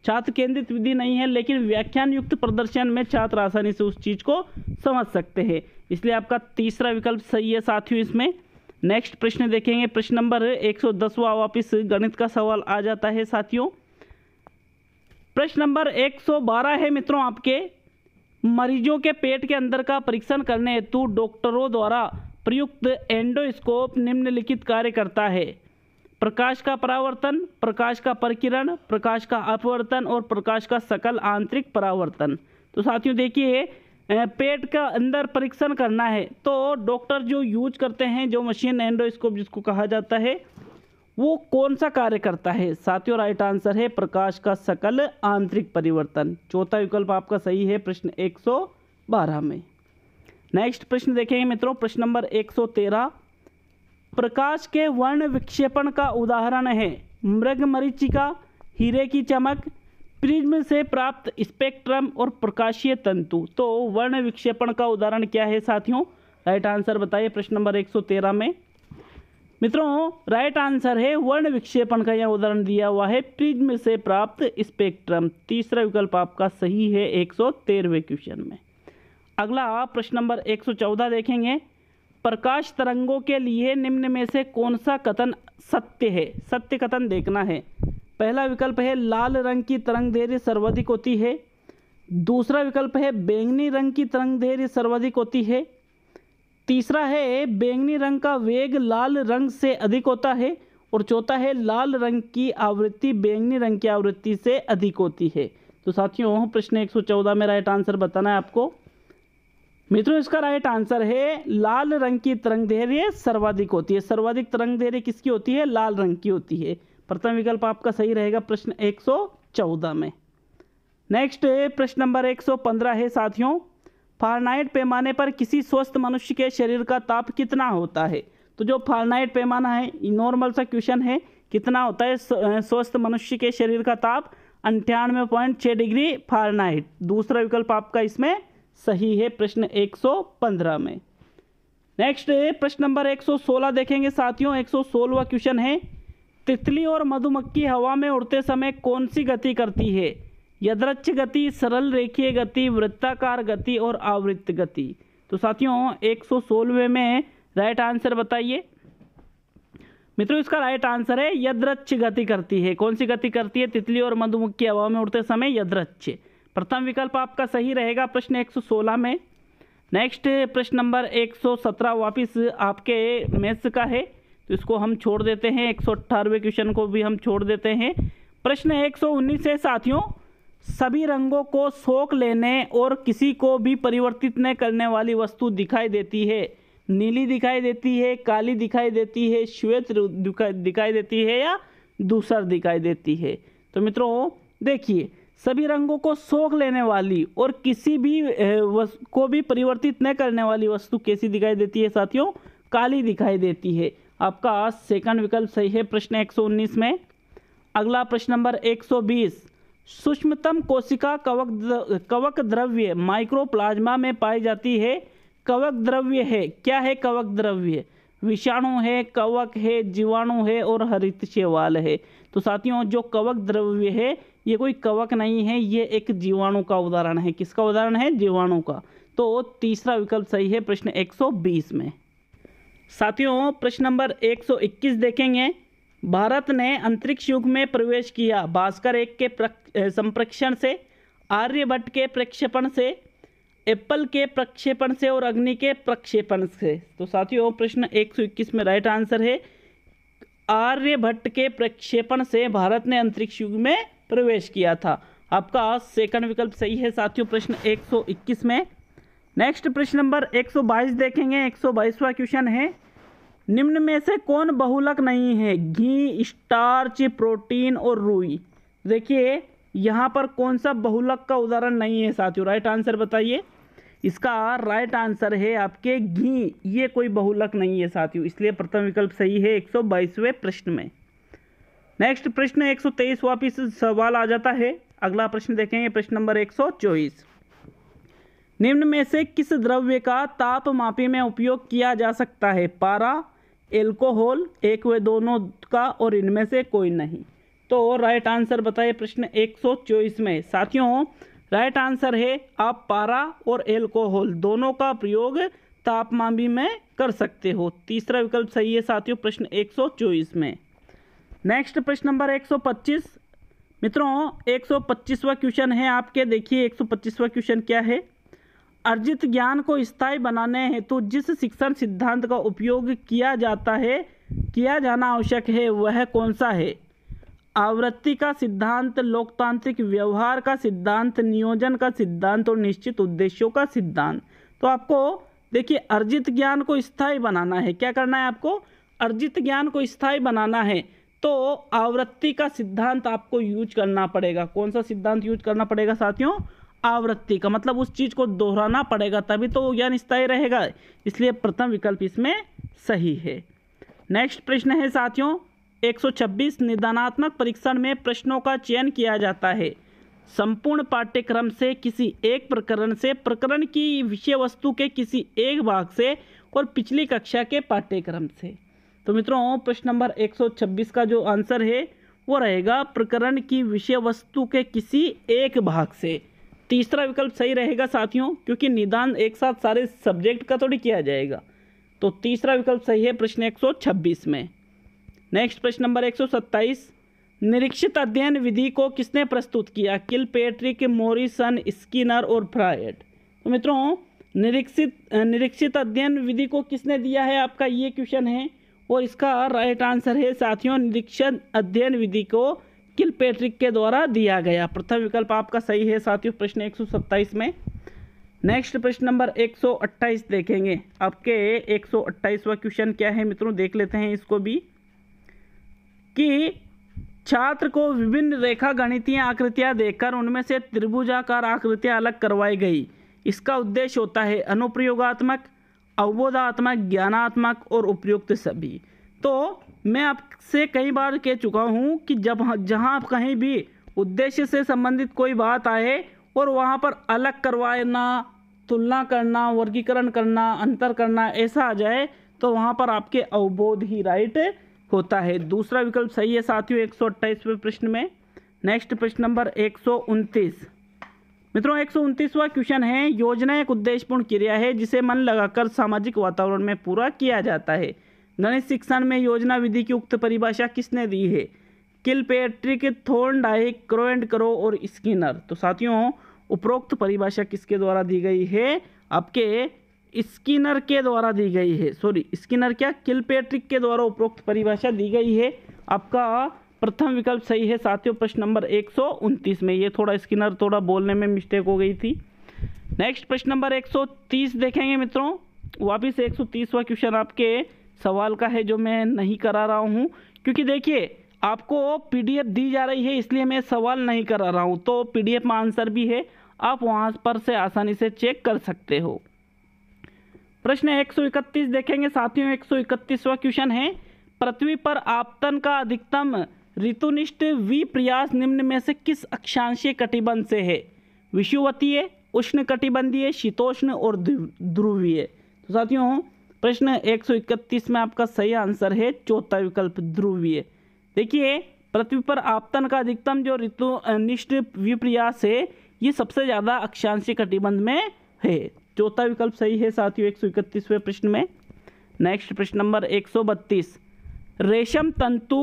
छात्र केंद्रित विधि नहीं है लेकिन व्याख्यान युक्त प्रदर्शन में छात्र आसानी से उस चीज़ को समझ सकते हैं इसलिए आपका तीसरा विकल्प सही है साथियों इसमें नेक्स्ट प्रश्न देखेंगे प्रश्न नंबर एक सौ वापिस गणित का सवाल आ जाता है साथियों प्रश्न नंबर 112 है मित्रों आपके मरीजों के पेट के अंदर का परीक्षण करने हेतु डॉक्टरों द्वारा प्रयुक्त एंडोस्कोप निम्नलिखित कार्य करता है प्रकाश का परावर्तन प्रकाश का परकिरण प्रकाश का अपवर्तन और प्रकाश का सकल आंतरिक परावर्तन तो साथियों देखिए पेट का अंदर परीक्षण करना है तो डॉक्टर जो यूज करते हैं जो मशीन एंडोस्कोप जिसको कहा जाता है वो कौन सा कार्य करता है साथियों राइट आंसर है प्रकाश का सकल आंतरिक परिवर्तन चौथा विकल्प आपका सही है प्रश्न 112 में नेक्स्ट प्रश्न देखेंगे मित्रों प्रश्न नंबर 113 प्रकाश के वर्ण विक्षेपण का उदाहरण है मृग मरीचिका हीरे की चमक प्रिज्म से प्राप्त स्पेक्ट्रम और प्रकाशीय तंतु तो वर्ण विक्षेपण का उदाहरण क्या है साथियों राइट आंसर बताइए प्रश्न नंबर 113 में मित्रों राइट आंसर है वर्ण विक्षेपण का यह उदाहरण दिया हुआ है प्रिज्म से प्राप्त स्पेक्ट्रम तीसरा विकल्प आपका सही है एक क्वेश्चन में अगला आप प्रश्न नंबर 114 देखेंगे प्रकाश तरंगों के लिए निम्न में से कौन सा कथन सत्य है सत्य कथन देखना है पहला विकल्प है लाल रंग की तरंग धैर्य सर्वाधिक होती है दूसरा विकल्प है बैंगनी रंग की तरंग देरी सर्वाधिक होती है तीसरा है बैंगनी रंग का वेग लाल रंग से अधिक होता है और चौथा है लाल रंग की आवृत्ति बैंगनी रंग की आवृत्ति से अधिक होती है तो साथियों प्रश्न 114 में राइट आंसर बताना है आपको मित्रों इसका राइट आंसर है लाल रंग की तरंग धैर्य सर्वाधिक होती है सर्वाधिक तरंग धैर्य किसकी होती है लाल रंग की होती है प्रथम विकल्प आपका सही रहेगा प्रश्न 114 में नेक्स्ट प्रश्न नंबर 115 है साथियों फारनाइट पैमाने पर किसी स्वस्थ मनुष्य के शरीर का ताप कितना होता है तो जो फारनाइट पैमाना है नॉर्मल सा क्वेश्चन है कितना होता है स्वस्थ मनुष्य के शरीर का ताप अंठानवे पॉइंट छः डिग्री फारनाइट दूसरा विकल्प आपका इसमें सही है प्रश्न 115 में नेक्स्ट प्रश्न नंबर 116 देखेंगे साथियों 116वां क्वेश्चन है तितली और मधुमक्खी हवा में उड़ते समय कौन सी गति करती है यदरक्ष गति सरल रेखीय गति वृत्ताकार गति और आवृत्त गति तो साथियों एक सौ सोलवे में राइट आंसर बताइए मित्रों इसका राइट आंसर है यदृच्छ गति करती है कौन सी गति करती है तितली और मधुमुखी हवा में उड़ते समय यदृच्छ प्रथम विकल्प आपका सही रहेगा प्रश्न 116 में नेक्स्ट प्रश्न नंबर 117 वापस आपके मेस का है तो इसको हम छोड़ देते हैं एक क्वेश्चन को भी हम छोड़ देते हैं प्रश्न 119 है साथियों सभी रंगों को सोख लेने और किसी को भी परिवर्तित न करने वाली वस्तु दिखाई देती है नीली दिखाई देती है काली दिखाई देती है श्वेत दिखाई देती है या दूसर दिखाई देती है तो मित्रों देखिए सभी रंगों को सोख लेने वाली और किसी भी को भी परिवर्तित न करने वाली वस्तु कैसी दिखाई देती है साथियों काली दिखाई देती है आपका सेकंड विकल्प सही है प्रश्न 119 में अगला प्रश्न नंबर 120 सूक्ष्मतम कोशिका कवक कवक द्रव्य माइक्रोप्लाज्मा में पाई जाती है कवक द्रव्य है क्या है कवक द्रव्य विषाणु है कवक है जीवाणु है और हरित शैवाल है तो साथियों जो कवक द्रव्य है ये कोई कवक नहीं है ये एक जीवाणु का उदाहरण है किसका उदाहरण है जीवाणु का तो तीसरा विकल्प सही है प्रश्न 120 में साथियों प्रश्न नंबर 121 देखेंगे भारत ने अंतरिक्ष युग में प्रवेश किया भास्कर एक के संप्रेक्षण से आर्यभट्ट के प्रक्षेपण से एप्पल के प्रक्षेपण से और अग्नि के प्रक्षेपण से तो साथियों प्रश्न 121 में राइट आंसर है आर्यभट्ट के प्रक्षेपण से भारत ने अंतरिक्ष युग में प्रवेश किया था आपका सेकंड विकल्प सही है साथियों प्रश्न 121 में नेक्स्ट प्रश्न नंबर 122 देखेंगे 122वां क्वेश्चन है निम्न में से कौन बहुलक नहीं है घी स्टार्च प्रोटीन और रुई देखिए यहाँ पर कौन सा बहुलक का उदाहरण नहीं है साथियों राइट आंसर बताइए इसका राइट आंसर है आपके घी ये कोई बहुलक नहीं है साथियों इसलिए प्रथम विकल्प सही है एक प्रश्न में नेक्स्ट प्रश्न एक सौ तेईस सवाल आ जाता है अगला प्रश्न देखेंगे प्रश्न नंबर एक सौ चौबीस निम्न में से किस द्रव्य का तापमापी में उपयोग किया जा सकता है पारा एल्कोहल एक वे दोनों का और इनमें से कोई नहीं तो राइट आंसर बताइए प्रश्न एक सौ चौबीस में साथियों राइट आंसर है आप पारा और एल्कोहल दोनों का प्रयोग तापमान भी में कर सकते हो तीसरा विकल्प सही है साथियों प्रश्न एक सौ चौबीस में नेक्स्ट प्रश्न नंबर एक सौ पच्चीस मित्रों एक सौ पच्चीसवा क्वेश्चन है आपके देखिए एक सौ पच्चीसवा क्वेश्चन क्या है अर्जित ज्ञान को स्थायी बनाने हेतु तो जिस शिक्षण सिद्धांत का उपयोग किया जाता है किया जाना आवश्यक है वह कौन सा है आवृत्ति का सिद्धांत लोकतांत्रिक व्यवहार का सिद्धांत नियोजन का सिद्धांत और निश्चित उद्देश्यों का सिद्धांत तो आपको देखिए अर्जित ज्ञान को स्थायी बनाना है क्या करना है आपको अर्जित ज्ञान को स्थायी बनाना है तो आवृत्ति का सिद्धांत आपको यूज करना पड़ेगा कौन सा सिद्धांत यूज करना पड़ेगा साथियों आवृत्ति का मतलब उस चीज़ को दोहराना पड़ेगा तभी तो वो ज्ञान स्थायी रहेगा इसलिए प्रथम विकल्प इसमें सही है नेक्स्ट प्रश्न है साथियों 126 निदानात्मक परीक्षण में प्रश्नों का चयन किया जाता है संपूर्ण पाठ्यक्रम से किसी एक प्रकरण से प्रकरण की विषय वस्तु के किसी एक भाग से और पिछली कक्षा के पाठ्यक्रम से तो मित्रों प्रश्न नंबर 126 का जो आंसर है वो रहेगा प्रकरण की विषय वस्तु के किसी एक भाग से तीसरा विकल्प सही रहेगा साथियों क्योंकि निदान एक साथ सारे सब्जेक्ट का थोड़ी किया जाएगा तो तीसरा विकल्प सही है प्रश्न 126 में नेक्स्ट प्रश्न नंबर 127 निरीक्षित अध्ययन विधि को किसने प्रस्तुत किया किल पेट्रिक मोरिसन स्किनर और फ्रायड तो मित्रों निरीक्षित निरीक्षित अध्ययन विधि को किसने दिया है आपका ये क्वेश्चन है और इसका राइट आंसर है साथियों निरीक्षण अध्ययन विधि को किल पैट्रिक के द्वारा दिया गया प्रथम विकल्प आपका सही है साथियों प्रश्न एक में नेक्स्ट प्रश्न नंबर 128 देखेंगे आपके 128वां क्वेश्चन क्या है मित्रों देख लेते हैं इसको भी कि छात्र को विभिन्न रेखा गणितीय आकृतियां देखकर उनमें से त्रिभुजाकार आकृतियां अलग करवाई गई इसका उद्देश्य होता है अनुप्रयोगात्मक अवबोधात्मक ज्ञानात्मक और उपयुक्त सभी तो मैं आप से कई बार कह चुका हूँ कि जब जहाँ कहीं भी उद्देश्य से संबंधित कोई बात आए और वहाँ पर अलग करवाना तुलना करना वर्गीकरण करना अंतर करना ऐसा आ जाए तो वहाँ पर आपके अवबोध ही राइट होता है दूसरा विकल्प सही है साथियों एक सौ प्रश्न में नेक्स्ट प्रश्न नंबर एक मित्रों एक सौ क्वेश्चन है योजना एक उद्देश्यपूर्ण क्रिया है जिसे मन लगाकर सामाजिक वातावरण में पूरा किया जाता है गणित शिक्षण में योजना विधि की उक्त परिभाषा किसने दी है किल पेट्रिक डाइक क्रो एंड करो और स्किनर तो साथियों उपरोक्त परिभाषा किसके द्वारा दी गई है आपके स्किनर के द्वारा दी गई है सॉरी स्किनर क्या किल पेट्रिक के द्वारा उपरोक्त परिभाषा दी गई है आपका प्रथम विकल्प सही है साथियों प्रश्न नंबर एक में ये थोड़ा स्किनर थोड़ा बोलने में मिस्टेक हो गई थी नेक्स्ट प्रश्न नंबर 130 देखेंगे मित्रों वापिस एक 130वां क्वेश्चन आपके सवाल का है जो मैं नहीं करा रहा हूँ क्योंकि देखिए आपको पीडीएफ दी जा रही है इसलिए मैं सवाल नहीं करा रहा हूँ तो पीडीएफ में आंसर भी है आप वहाँ पर से आसानी से चेक कर सकते हो प्रश्न 131 देखेंगे साथियों 131वां क्वेश्चन है पृथ्वी पर आपतन का अधिकतम ऋतुनिष्ठ वी प्रयास निम्न में से किस अक्षांशीय कटिबंध से है विषुवतीय उष्ण कटिबंधीय शीतोष्ण और ध्रुवीय तो साथियों प्रश्न 131 में आपका सही आंसर है चौथा विकल्प ध्रुवीय देखिए पृथ्वी पर आपतन का अधिकतम जो ऋतु अनिष्ट विप्रयास है ये सबसे ज़्यादा अक्षांशी कटिबंध में है चौथा विकल्प सही है साथियों एक सौ इकतीसवें प्रश्न में नेक्स्ट प्रश्न नंबर एक सौ बत्तीस रेशम तंतु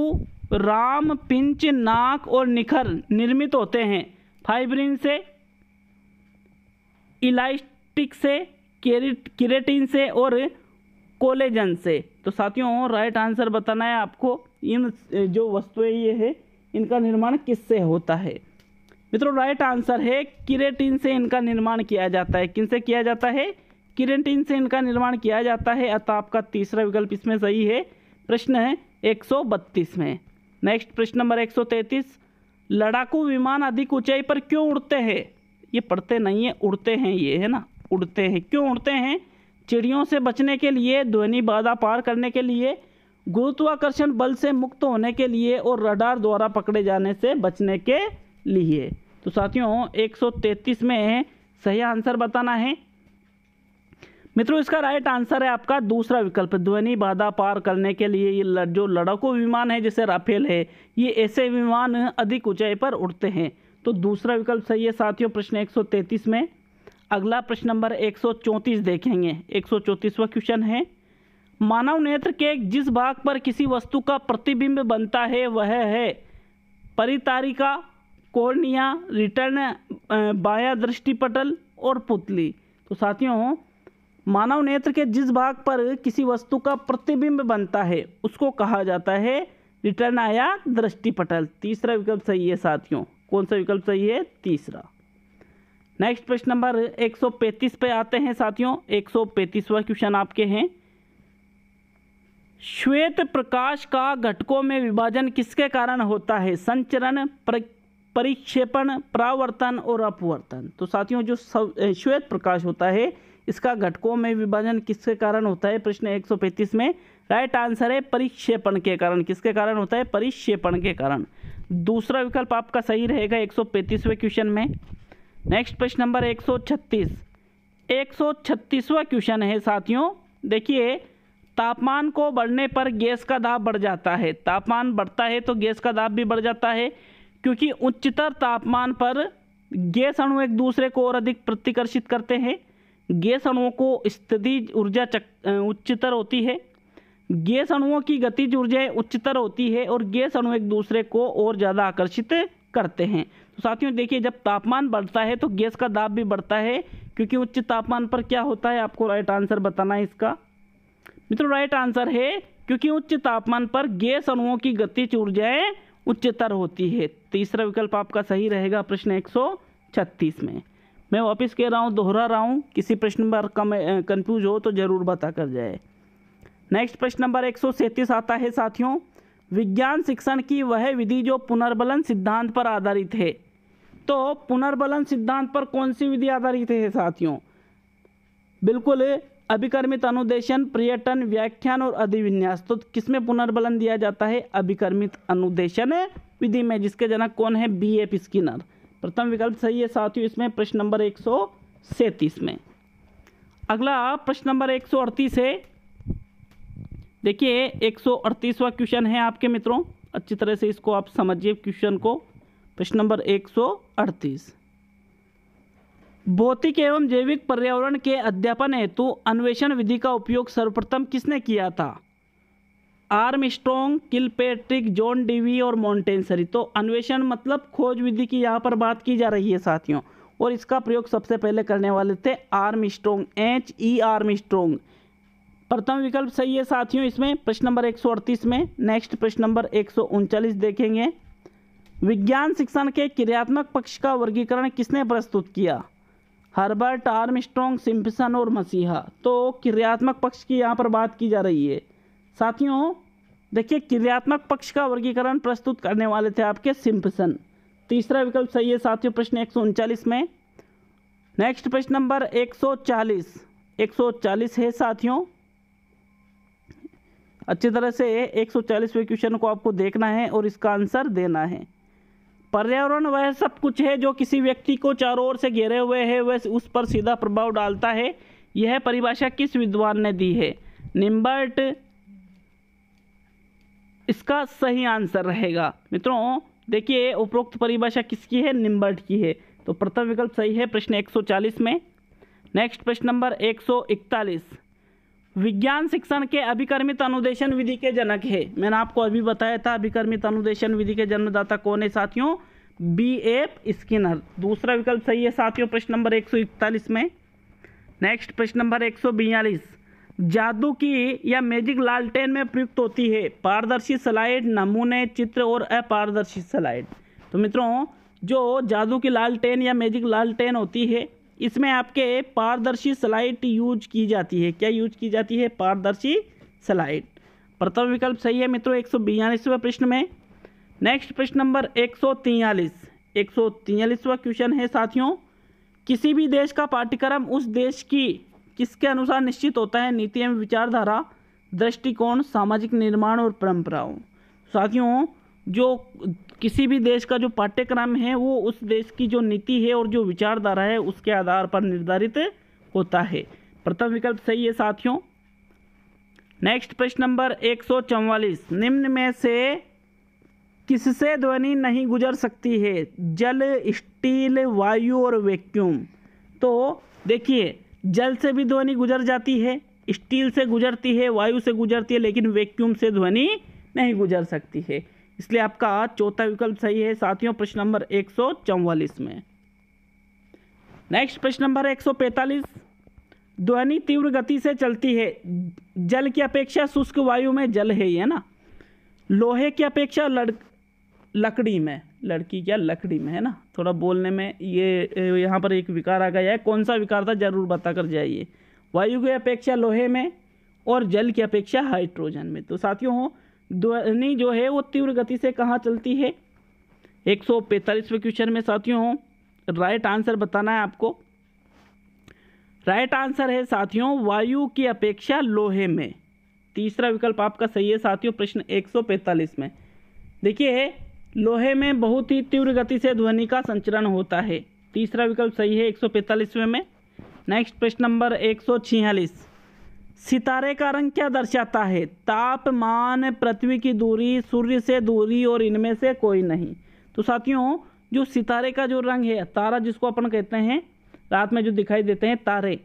राम पिंच नाक और निखर निर्मित होते हैं फाइब्रिन से इलास्टिक से केरेटिन से और कोलेजन से तो साथियों राइट आंसर बताना है आपको इन जो वस्तुएं ये है इनका निर्माण किससे होता है मित्रों राइट आंसर है किरेटिन से इनका निर्माण किया जाता है किनसे किया जाता है किरेटिन से इनका निर्माण किया जाता है अतः आपका तीसरा विकल्प इसमें सही है प्रश्न है एक में नेक्स्ट प्रश्न नंबर एक लड़ाकू विमान अधिक ऊंचाई पर क्यों उड़ते हैं ये पढ़ते नहीं है उड़ते हैं ये है ना उड़ते हैं क्यों उड़ते हैं चिड़ियों से बचने के लिए ध्वनि बाधा पार करने के लिए गुरुत्वाकर्षण बल से मुक्त होने के लिए और रडार द्वारा पकड़े जाने से बचने के लिए तो साथियों 133 में सही आंसर बताना है मित्रों इसका राइट आंसर है आपका दूसरा विकल्प ध्वनि बाधा पार करने के लिए ये जो लड़ाकू विमान है जैसे राफेल है ये ऐसे विमान अधिक ऊंचाई पर उड़ते हैं तो दूसरा विकल्प सही है साथियों प्रश्न 133 में अगला प्रश्न नंबर 134 देखेंगे 134वां क्वेश्चन है मानव नेत्र के जिस भाग पर किसी वस्तु का प्रतिबिंब बनता है वह है परितारिका कोर्निया रिटर्न बाया दृष्टिपटल और पुतली तो साथियों मानव नेत्र के जिस भाग पर किसी वस्तु का प्रतिबिंब बनता है उसको कहा जाता है रिटर्न आया दृष्टिपटल तीसरा विकल्प सही है साथियों कौन सा विकल्प सही है तीसरा नेक्स्ट प्रश्न नंबर 135 पे आते हैं साथियों 135वां क्वेश्चन आपके हैं श्वेत प्रकाश का घटकों में विभाजन किसके कारण होता है संचरण परिक्षेपण प्रावर्तन और अपवर्तन तो साथियों जो श्वेत प्रकाश होता है इसका घटकों में विभाजन किसके कारण होता है प्रश्न 135 में राइट आंसर है परिक्षेपण के कारण किसके कारण होता है परिक्षेपण के कारण दूसरा विकल्प आपका सही रहेगा 135वें क्वेश्चन में नेक्स्ट प्रश्न नंबर 136 136वां क्वेश्चन है साथियों देखिए तापमान को बढ़ने पर गैस का दाब बढ़ जाता है तापमान बढ़ता है तो गैस का दाब भी बढ़ जाता है क्योंकि उच्चतर तापमान पर गैस अणु एक दूसरे को और अधिक प्रतिकर्षित करते हैं गैस अणुओं को स्थिति ऊर्जा उच्चतर होती है गैस अणुओं की गतिज ऊर्जा उच्चतर होती है और गैस अणु एक दूसरे को और ज़्यादा आकर्षित करते हैं तो साथियों देखिए जब तापमान बढ़ता है तो गैस का दाब भी बढ़ता है क्योंकि उच्च तापमान पर क्या होता है आपको राइट आंसर बताना है इसका मित्रों राइट आंसर है क्योंकि उच्च तापमान पर गैस अणुओं की गतिज ऊर्जाएं उच्चतर होती है तीसरा विकल्प आपका सही रहेगा प्रश्न 136 में मैं वापस कह रहा हूँ दोहरा रहा हूँ किसी प्रश्न पर कम कन्फ्यूज हो तो ज़रूर बता कर जाए नेक्स्ट प्रश्न नंबर एक आता है साथियों विज्ञान शिक्षण की वह विधि जो पुनर्बलन सिद्धांत पर आधारित है तो पुनर्बलन सिद्धांत पर कौन सी विधि आधारित है साथियों बिल्कुल अभिकर्मित अनुदेशन पर्यटन व्याख्यान और अधिविन्यास तो किसमें पुनर्बलन दिया जाता है अभिकर्मित अनुदेशन विधि में जिसके जनक कौन है बी एफ स्किनर प्रथम विकल्प सही है साथियों इसमें प्रश्न नंबर एक सौ में अगला प्रश्न नंबर एक सौ अड़तीस है देखिए एक सौ अड़तीसवा क्वेश्चन है आपके मित्रों अच्छी तरह से इसको आप समझिए क्वेश्चन को प्रश्न नंबर 138 भौतिक एवं जैविक पर्यावरण के अध्यापन हेतु अन्वेषण विधि का उपयोग सर्वप्रथम किसने किया था Armstrong Kilpatrick John Dewey और मॉन्टेनसरी तो अन्वेषण मतलब खोज विधि की यहाँ पर बात की जा रही है साथियों और इसका प्रयोग सबसे पहले करने वाले थे Armstrong H E Armstrong प्रथम विकल्प सही है साथियों इसमें प्रश्न नंबर 138 में नेक्स्ट प्रश्न नंबर एक देखेंगे विज्ञान शिक्षण के क्रियात्मक पक्ष का वर्गीकरण किसने प्रस्तुत किया हर्बर्ट आर्म स्ट्रॉन्ग सिम्पसन और मसीहा तो क्रियात्मक पक्ष की यहाँ पर बात की जा रही है साथियों देखिए क्रियात्मक पक्ष का वर्गीकरण प्रस्तुत करने वाले थे आपके सिम्पसन तीसरा विकल्प सही है साथियों प्रश्न एक में नेक्स्ट प्रश्न नंबर 140 140 है साथियों अच्छी तरह से 140वें क्वेश्चन को आपको देखना है और इसका आंसर देना है पर्यावरण वह सब कुछ है जो किसी व्यक्ति को चारों ओर से घेरे हुए है वह उस पर सीधा प्रभाव डालता है यह परिभाषा किस विद्वान ने दी है निम्बर्ट इसका सही आंसर रहेगा मित्रों देखिए उपरोक्त परिभाषा किसकी है निम्बर्ट की है तो प्रथम विकल्प सही है प्रश्न 140 में नेक्स्ट प्रश्न नंबर 141 विज्ञान शिक्षण के अभिकर्मित अनुदेशन विधि के जनक है मैंने आपको अभी बताया था अभिकर्मित अनुदेशन विधि के जन्मदाता कौन है साथियों बी एफ स्किनर दूसरा विकल्प सही है साथियों प्रश्न नंबर एक में नेक्स्ट प्रश्न नंबर एक जादू की या मैजिक लालटेन में प्रयुक्त होती है पारदर्शी सलाइड नमूने चित्र और अपारदर्शी सलाइड तो मित्रों जो जादू की लालटेन या मैजिक लालटेन होती है इसमें आपके पारदर्शी स्लाइट यूज की जाती है क्या यूज की जाती है पारदर्शी स्लाइट प्रथम विकल्प सही है मित्रों एक सौ प्रश्न में नेक्स्ट प्रश्न नंबर एक सौ तियालीस एक सौ क्वेश्चन है साथियों किसी भी देश का पाठ्यक्रम उस देश की किसके अनुसार निश्चित होता है नीति एवं विचारधारा दृष्टिकोण सामाजिक निर्माण और परंपराओं साथियों जो किसी भी देश का जो पाठ्यक्रम है वो उस देश की जो नीति है और जो विचारधारा है उसके आधार पर निर्धारित होता है प्रथम विकल्प सही है साथियों नेक्स्ट प्रश्न नंबर एक निम्न में से किससे ध्वनि नहीं गुजर सकती है जल स्टील वायु और वैक्यूम तो देखिए जल से भी ध्वनि गुजर जाती है स्टील से गुजरती है वायु से गुजरती है लेकिन वैक्यूम से ध्वनि नहीं गुजर सकती है इसलिए आपका चौथा विकल्प सही है साथियों प्रश्न नंबर एक में नेक्स्ट प्रश्न नंबर एक ध्वनि तीव्र गति से चलती है जल की अपेक्षा शुष्क वायु में जल है ये ना लोहे की अपेक्षा लड़ लकड़ी में लड़की क्या लकड़ी में है ना थोड़ा बोलने में ये यहाँ पर एक विकार आ गया है कौन सा विकार था जरूर बता कर जाइए वायु की अपेक्षा लोहे में और जल की अपेक्षा हाइड्रोजन में तो साथियों हो ध्वनि जो है वो तीव्र गति से कहाँ चलती है एक सौ पैंतालीसवें क्वेश्चन में साथियों राइट आंसर बताना है आपको राइट आंसर है साथियों वायु की अपेक्षा लोहे में तीसरा विकल्प आपका सही है साथियों प्रश्न 145 में देखिए लोहे में बहुत ही तीव्र गति से ध्वनि का संचरण होता है तीसरा विकल्प सही है पैंतालीसवें में नेक्स्ट प्रश्न नंबर एक सितारे का रंग क्या दर्शाता है तापमान पृथ्वी की दूरी सूर्य से दूरी और इनमें से कोई नहीं तो साथियों जो सितारे का जो रंग है तारा जिसको अपन कहते हैं रात में जो दिखाई देते हैं तारे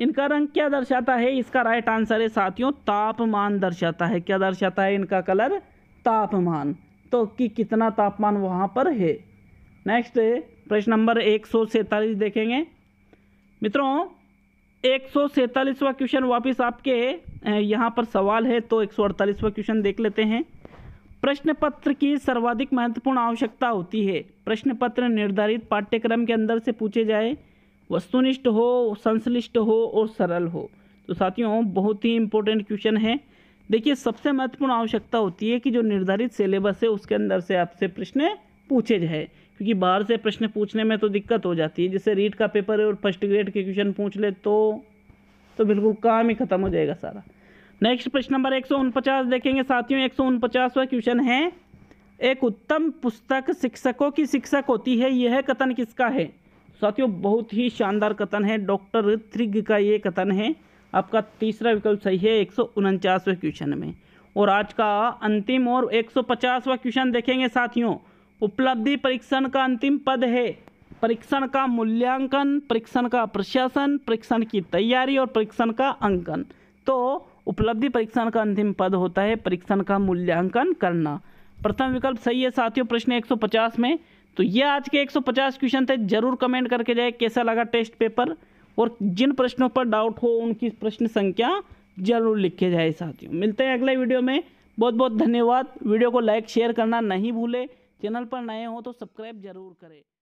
इनका रंग क्या दर्शाता है इसका राइट आंसर है साथियों तापमान दर्शाता है क्या दर्शाता है इनका कलर तापमान तो कि कितना तापमान वहाँ पर है नेक्स्ट प्रश्न नंबर एक सौ सैंतालीस देखेंगे मित्रों एक सौ सैंतालीसवा क्वेश्चन वापस आपके यहाँ पर सवाल है तो एक सौ क्वेश्चन देख लेते हैं प्रश्न पत्र की सर्वाधिक महत्वपूर्ण आवश्यकता होती है प्रश्न पत्र निर्धारित पाठ्यक्रम के अंदर से पूछे जाए वस्तुनिष्ठ हो संश्लिष्ट हो और सरल हो तो साथियों बहुत ही इंपॉर्टेंट क्वेश्चन है देखिए सबसे महत्वपूर्ण आवश्यकता होती है कि जो निर्धारित सिलेबस है उसके अंदर से आपसे प्रश्न पूछे जाए क्योंकि बाहर से प्रश्न पूछने में तो दिक्कत हो जाती है जैसे रीट का पेपर है और फर्स्ट ग्रेड के क्वेश्चन पूछ ले तो तो बिल्कुल काम ही ख़त्म हो जाएगा सारा नेक्स्ट प्रश्न नंबर एक देखेंगे साथियों एक सौ क्वेश्चन है एक उत्तम पुस्तक शिक्षकों की शिक्षक होती है यह कथन किसका है साथियों बहुत ही शानदार कथन है डॉक्टर थ्रिग का ये कथन है आपका तीसरा विकल्प सही है एक क्वेश्चन में और आज का अंतिम और एक क्वेश्चन देखेंगे साथियों उपलब्धि परीक्षण का अंतिम पद है परीक्षण का मूल्यांकन परीक्षण का प्रशासन परीक्षण की तैयारी और परीक्षण का अंकन तो उपलब्धि परीक्षण का अंतिम पद होता है परीक्षण का मूल्यांकन करना प्रथम विकल्प सही है साथियों प्रश्न 150 में तो ये आज के 150 क्वेश्चन थे जरूर कमेंट करके जाए कैसा लगा टेस्ट पेपर और जिन प्रश्नों पर डाउट हो उनकी प्रश्न संख्या जरूर लिखे जाए साथियों मिलते हैं अगले वीडियो में बहुत बहुत धन्यवाद वीडियो को लाइक शेयर करना नहीं भूले चैनल पर नए हो तो सब्सक्राइब जरूर करें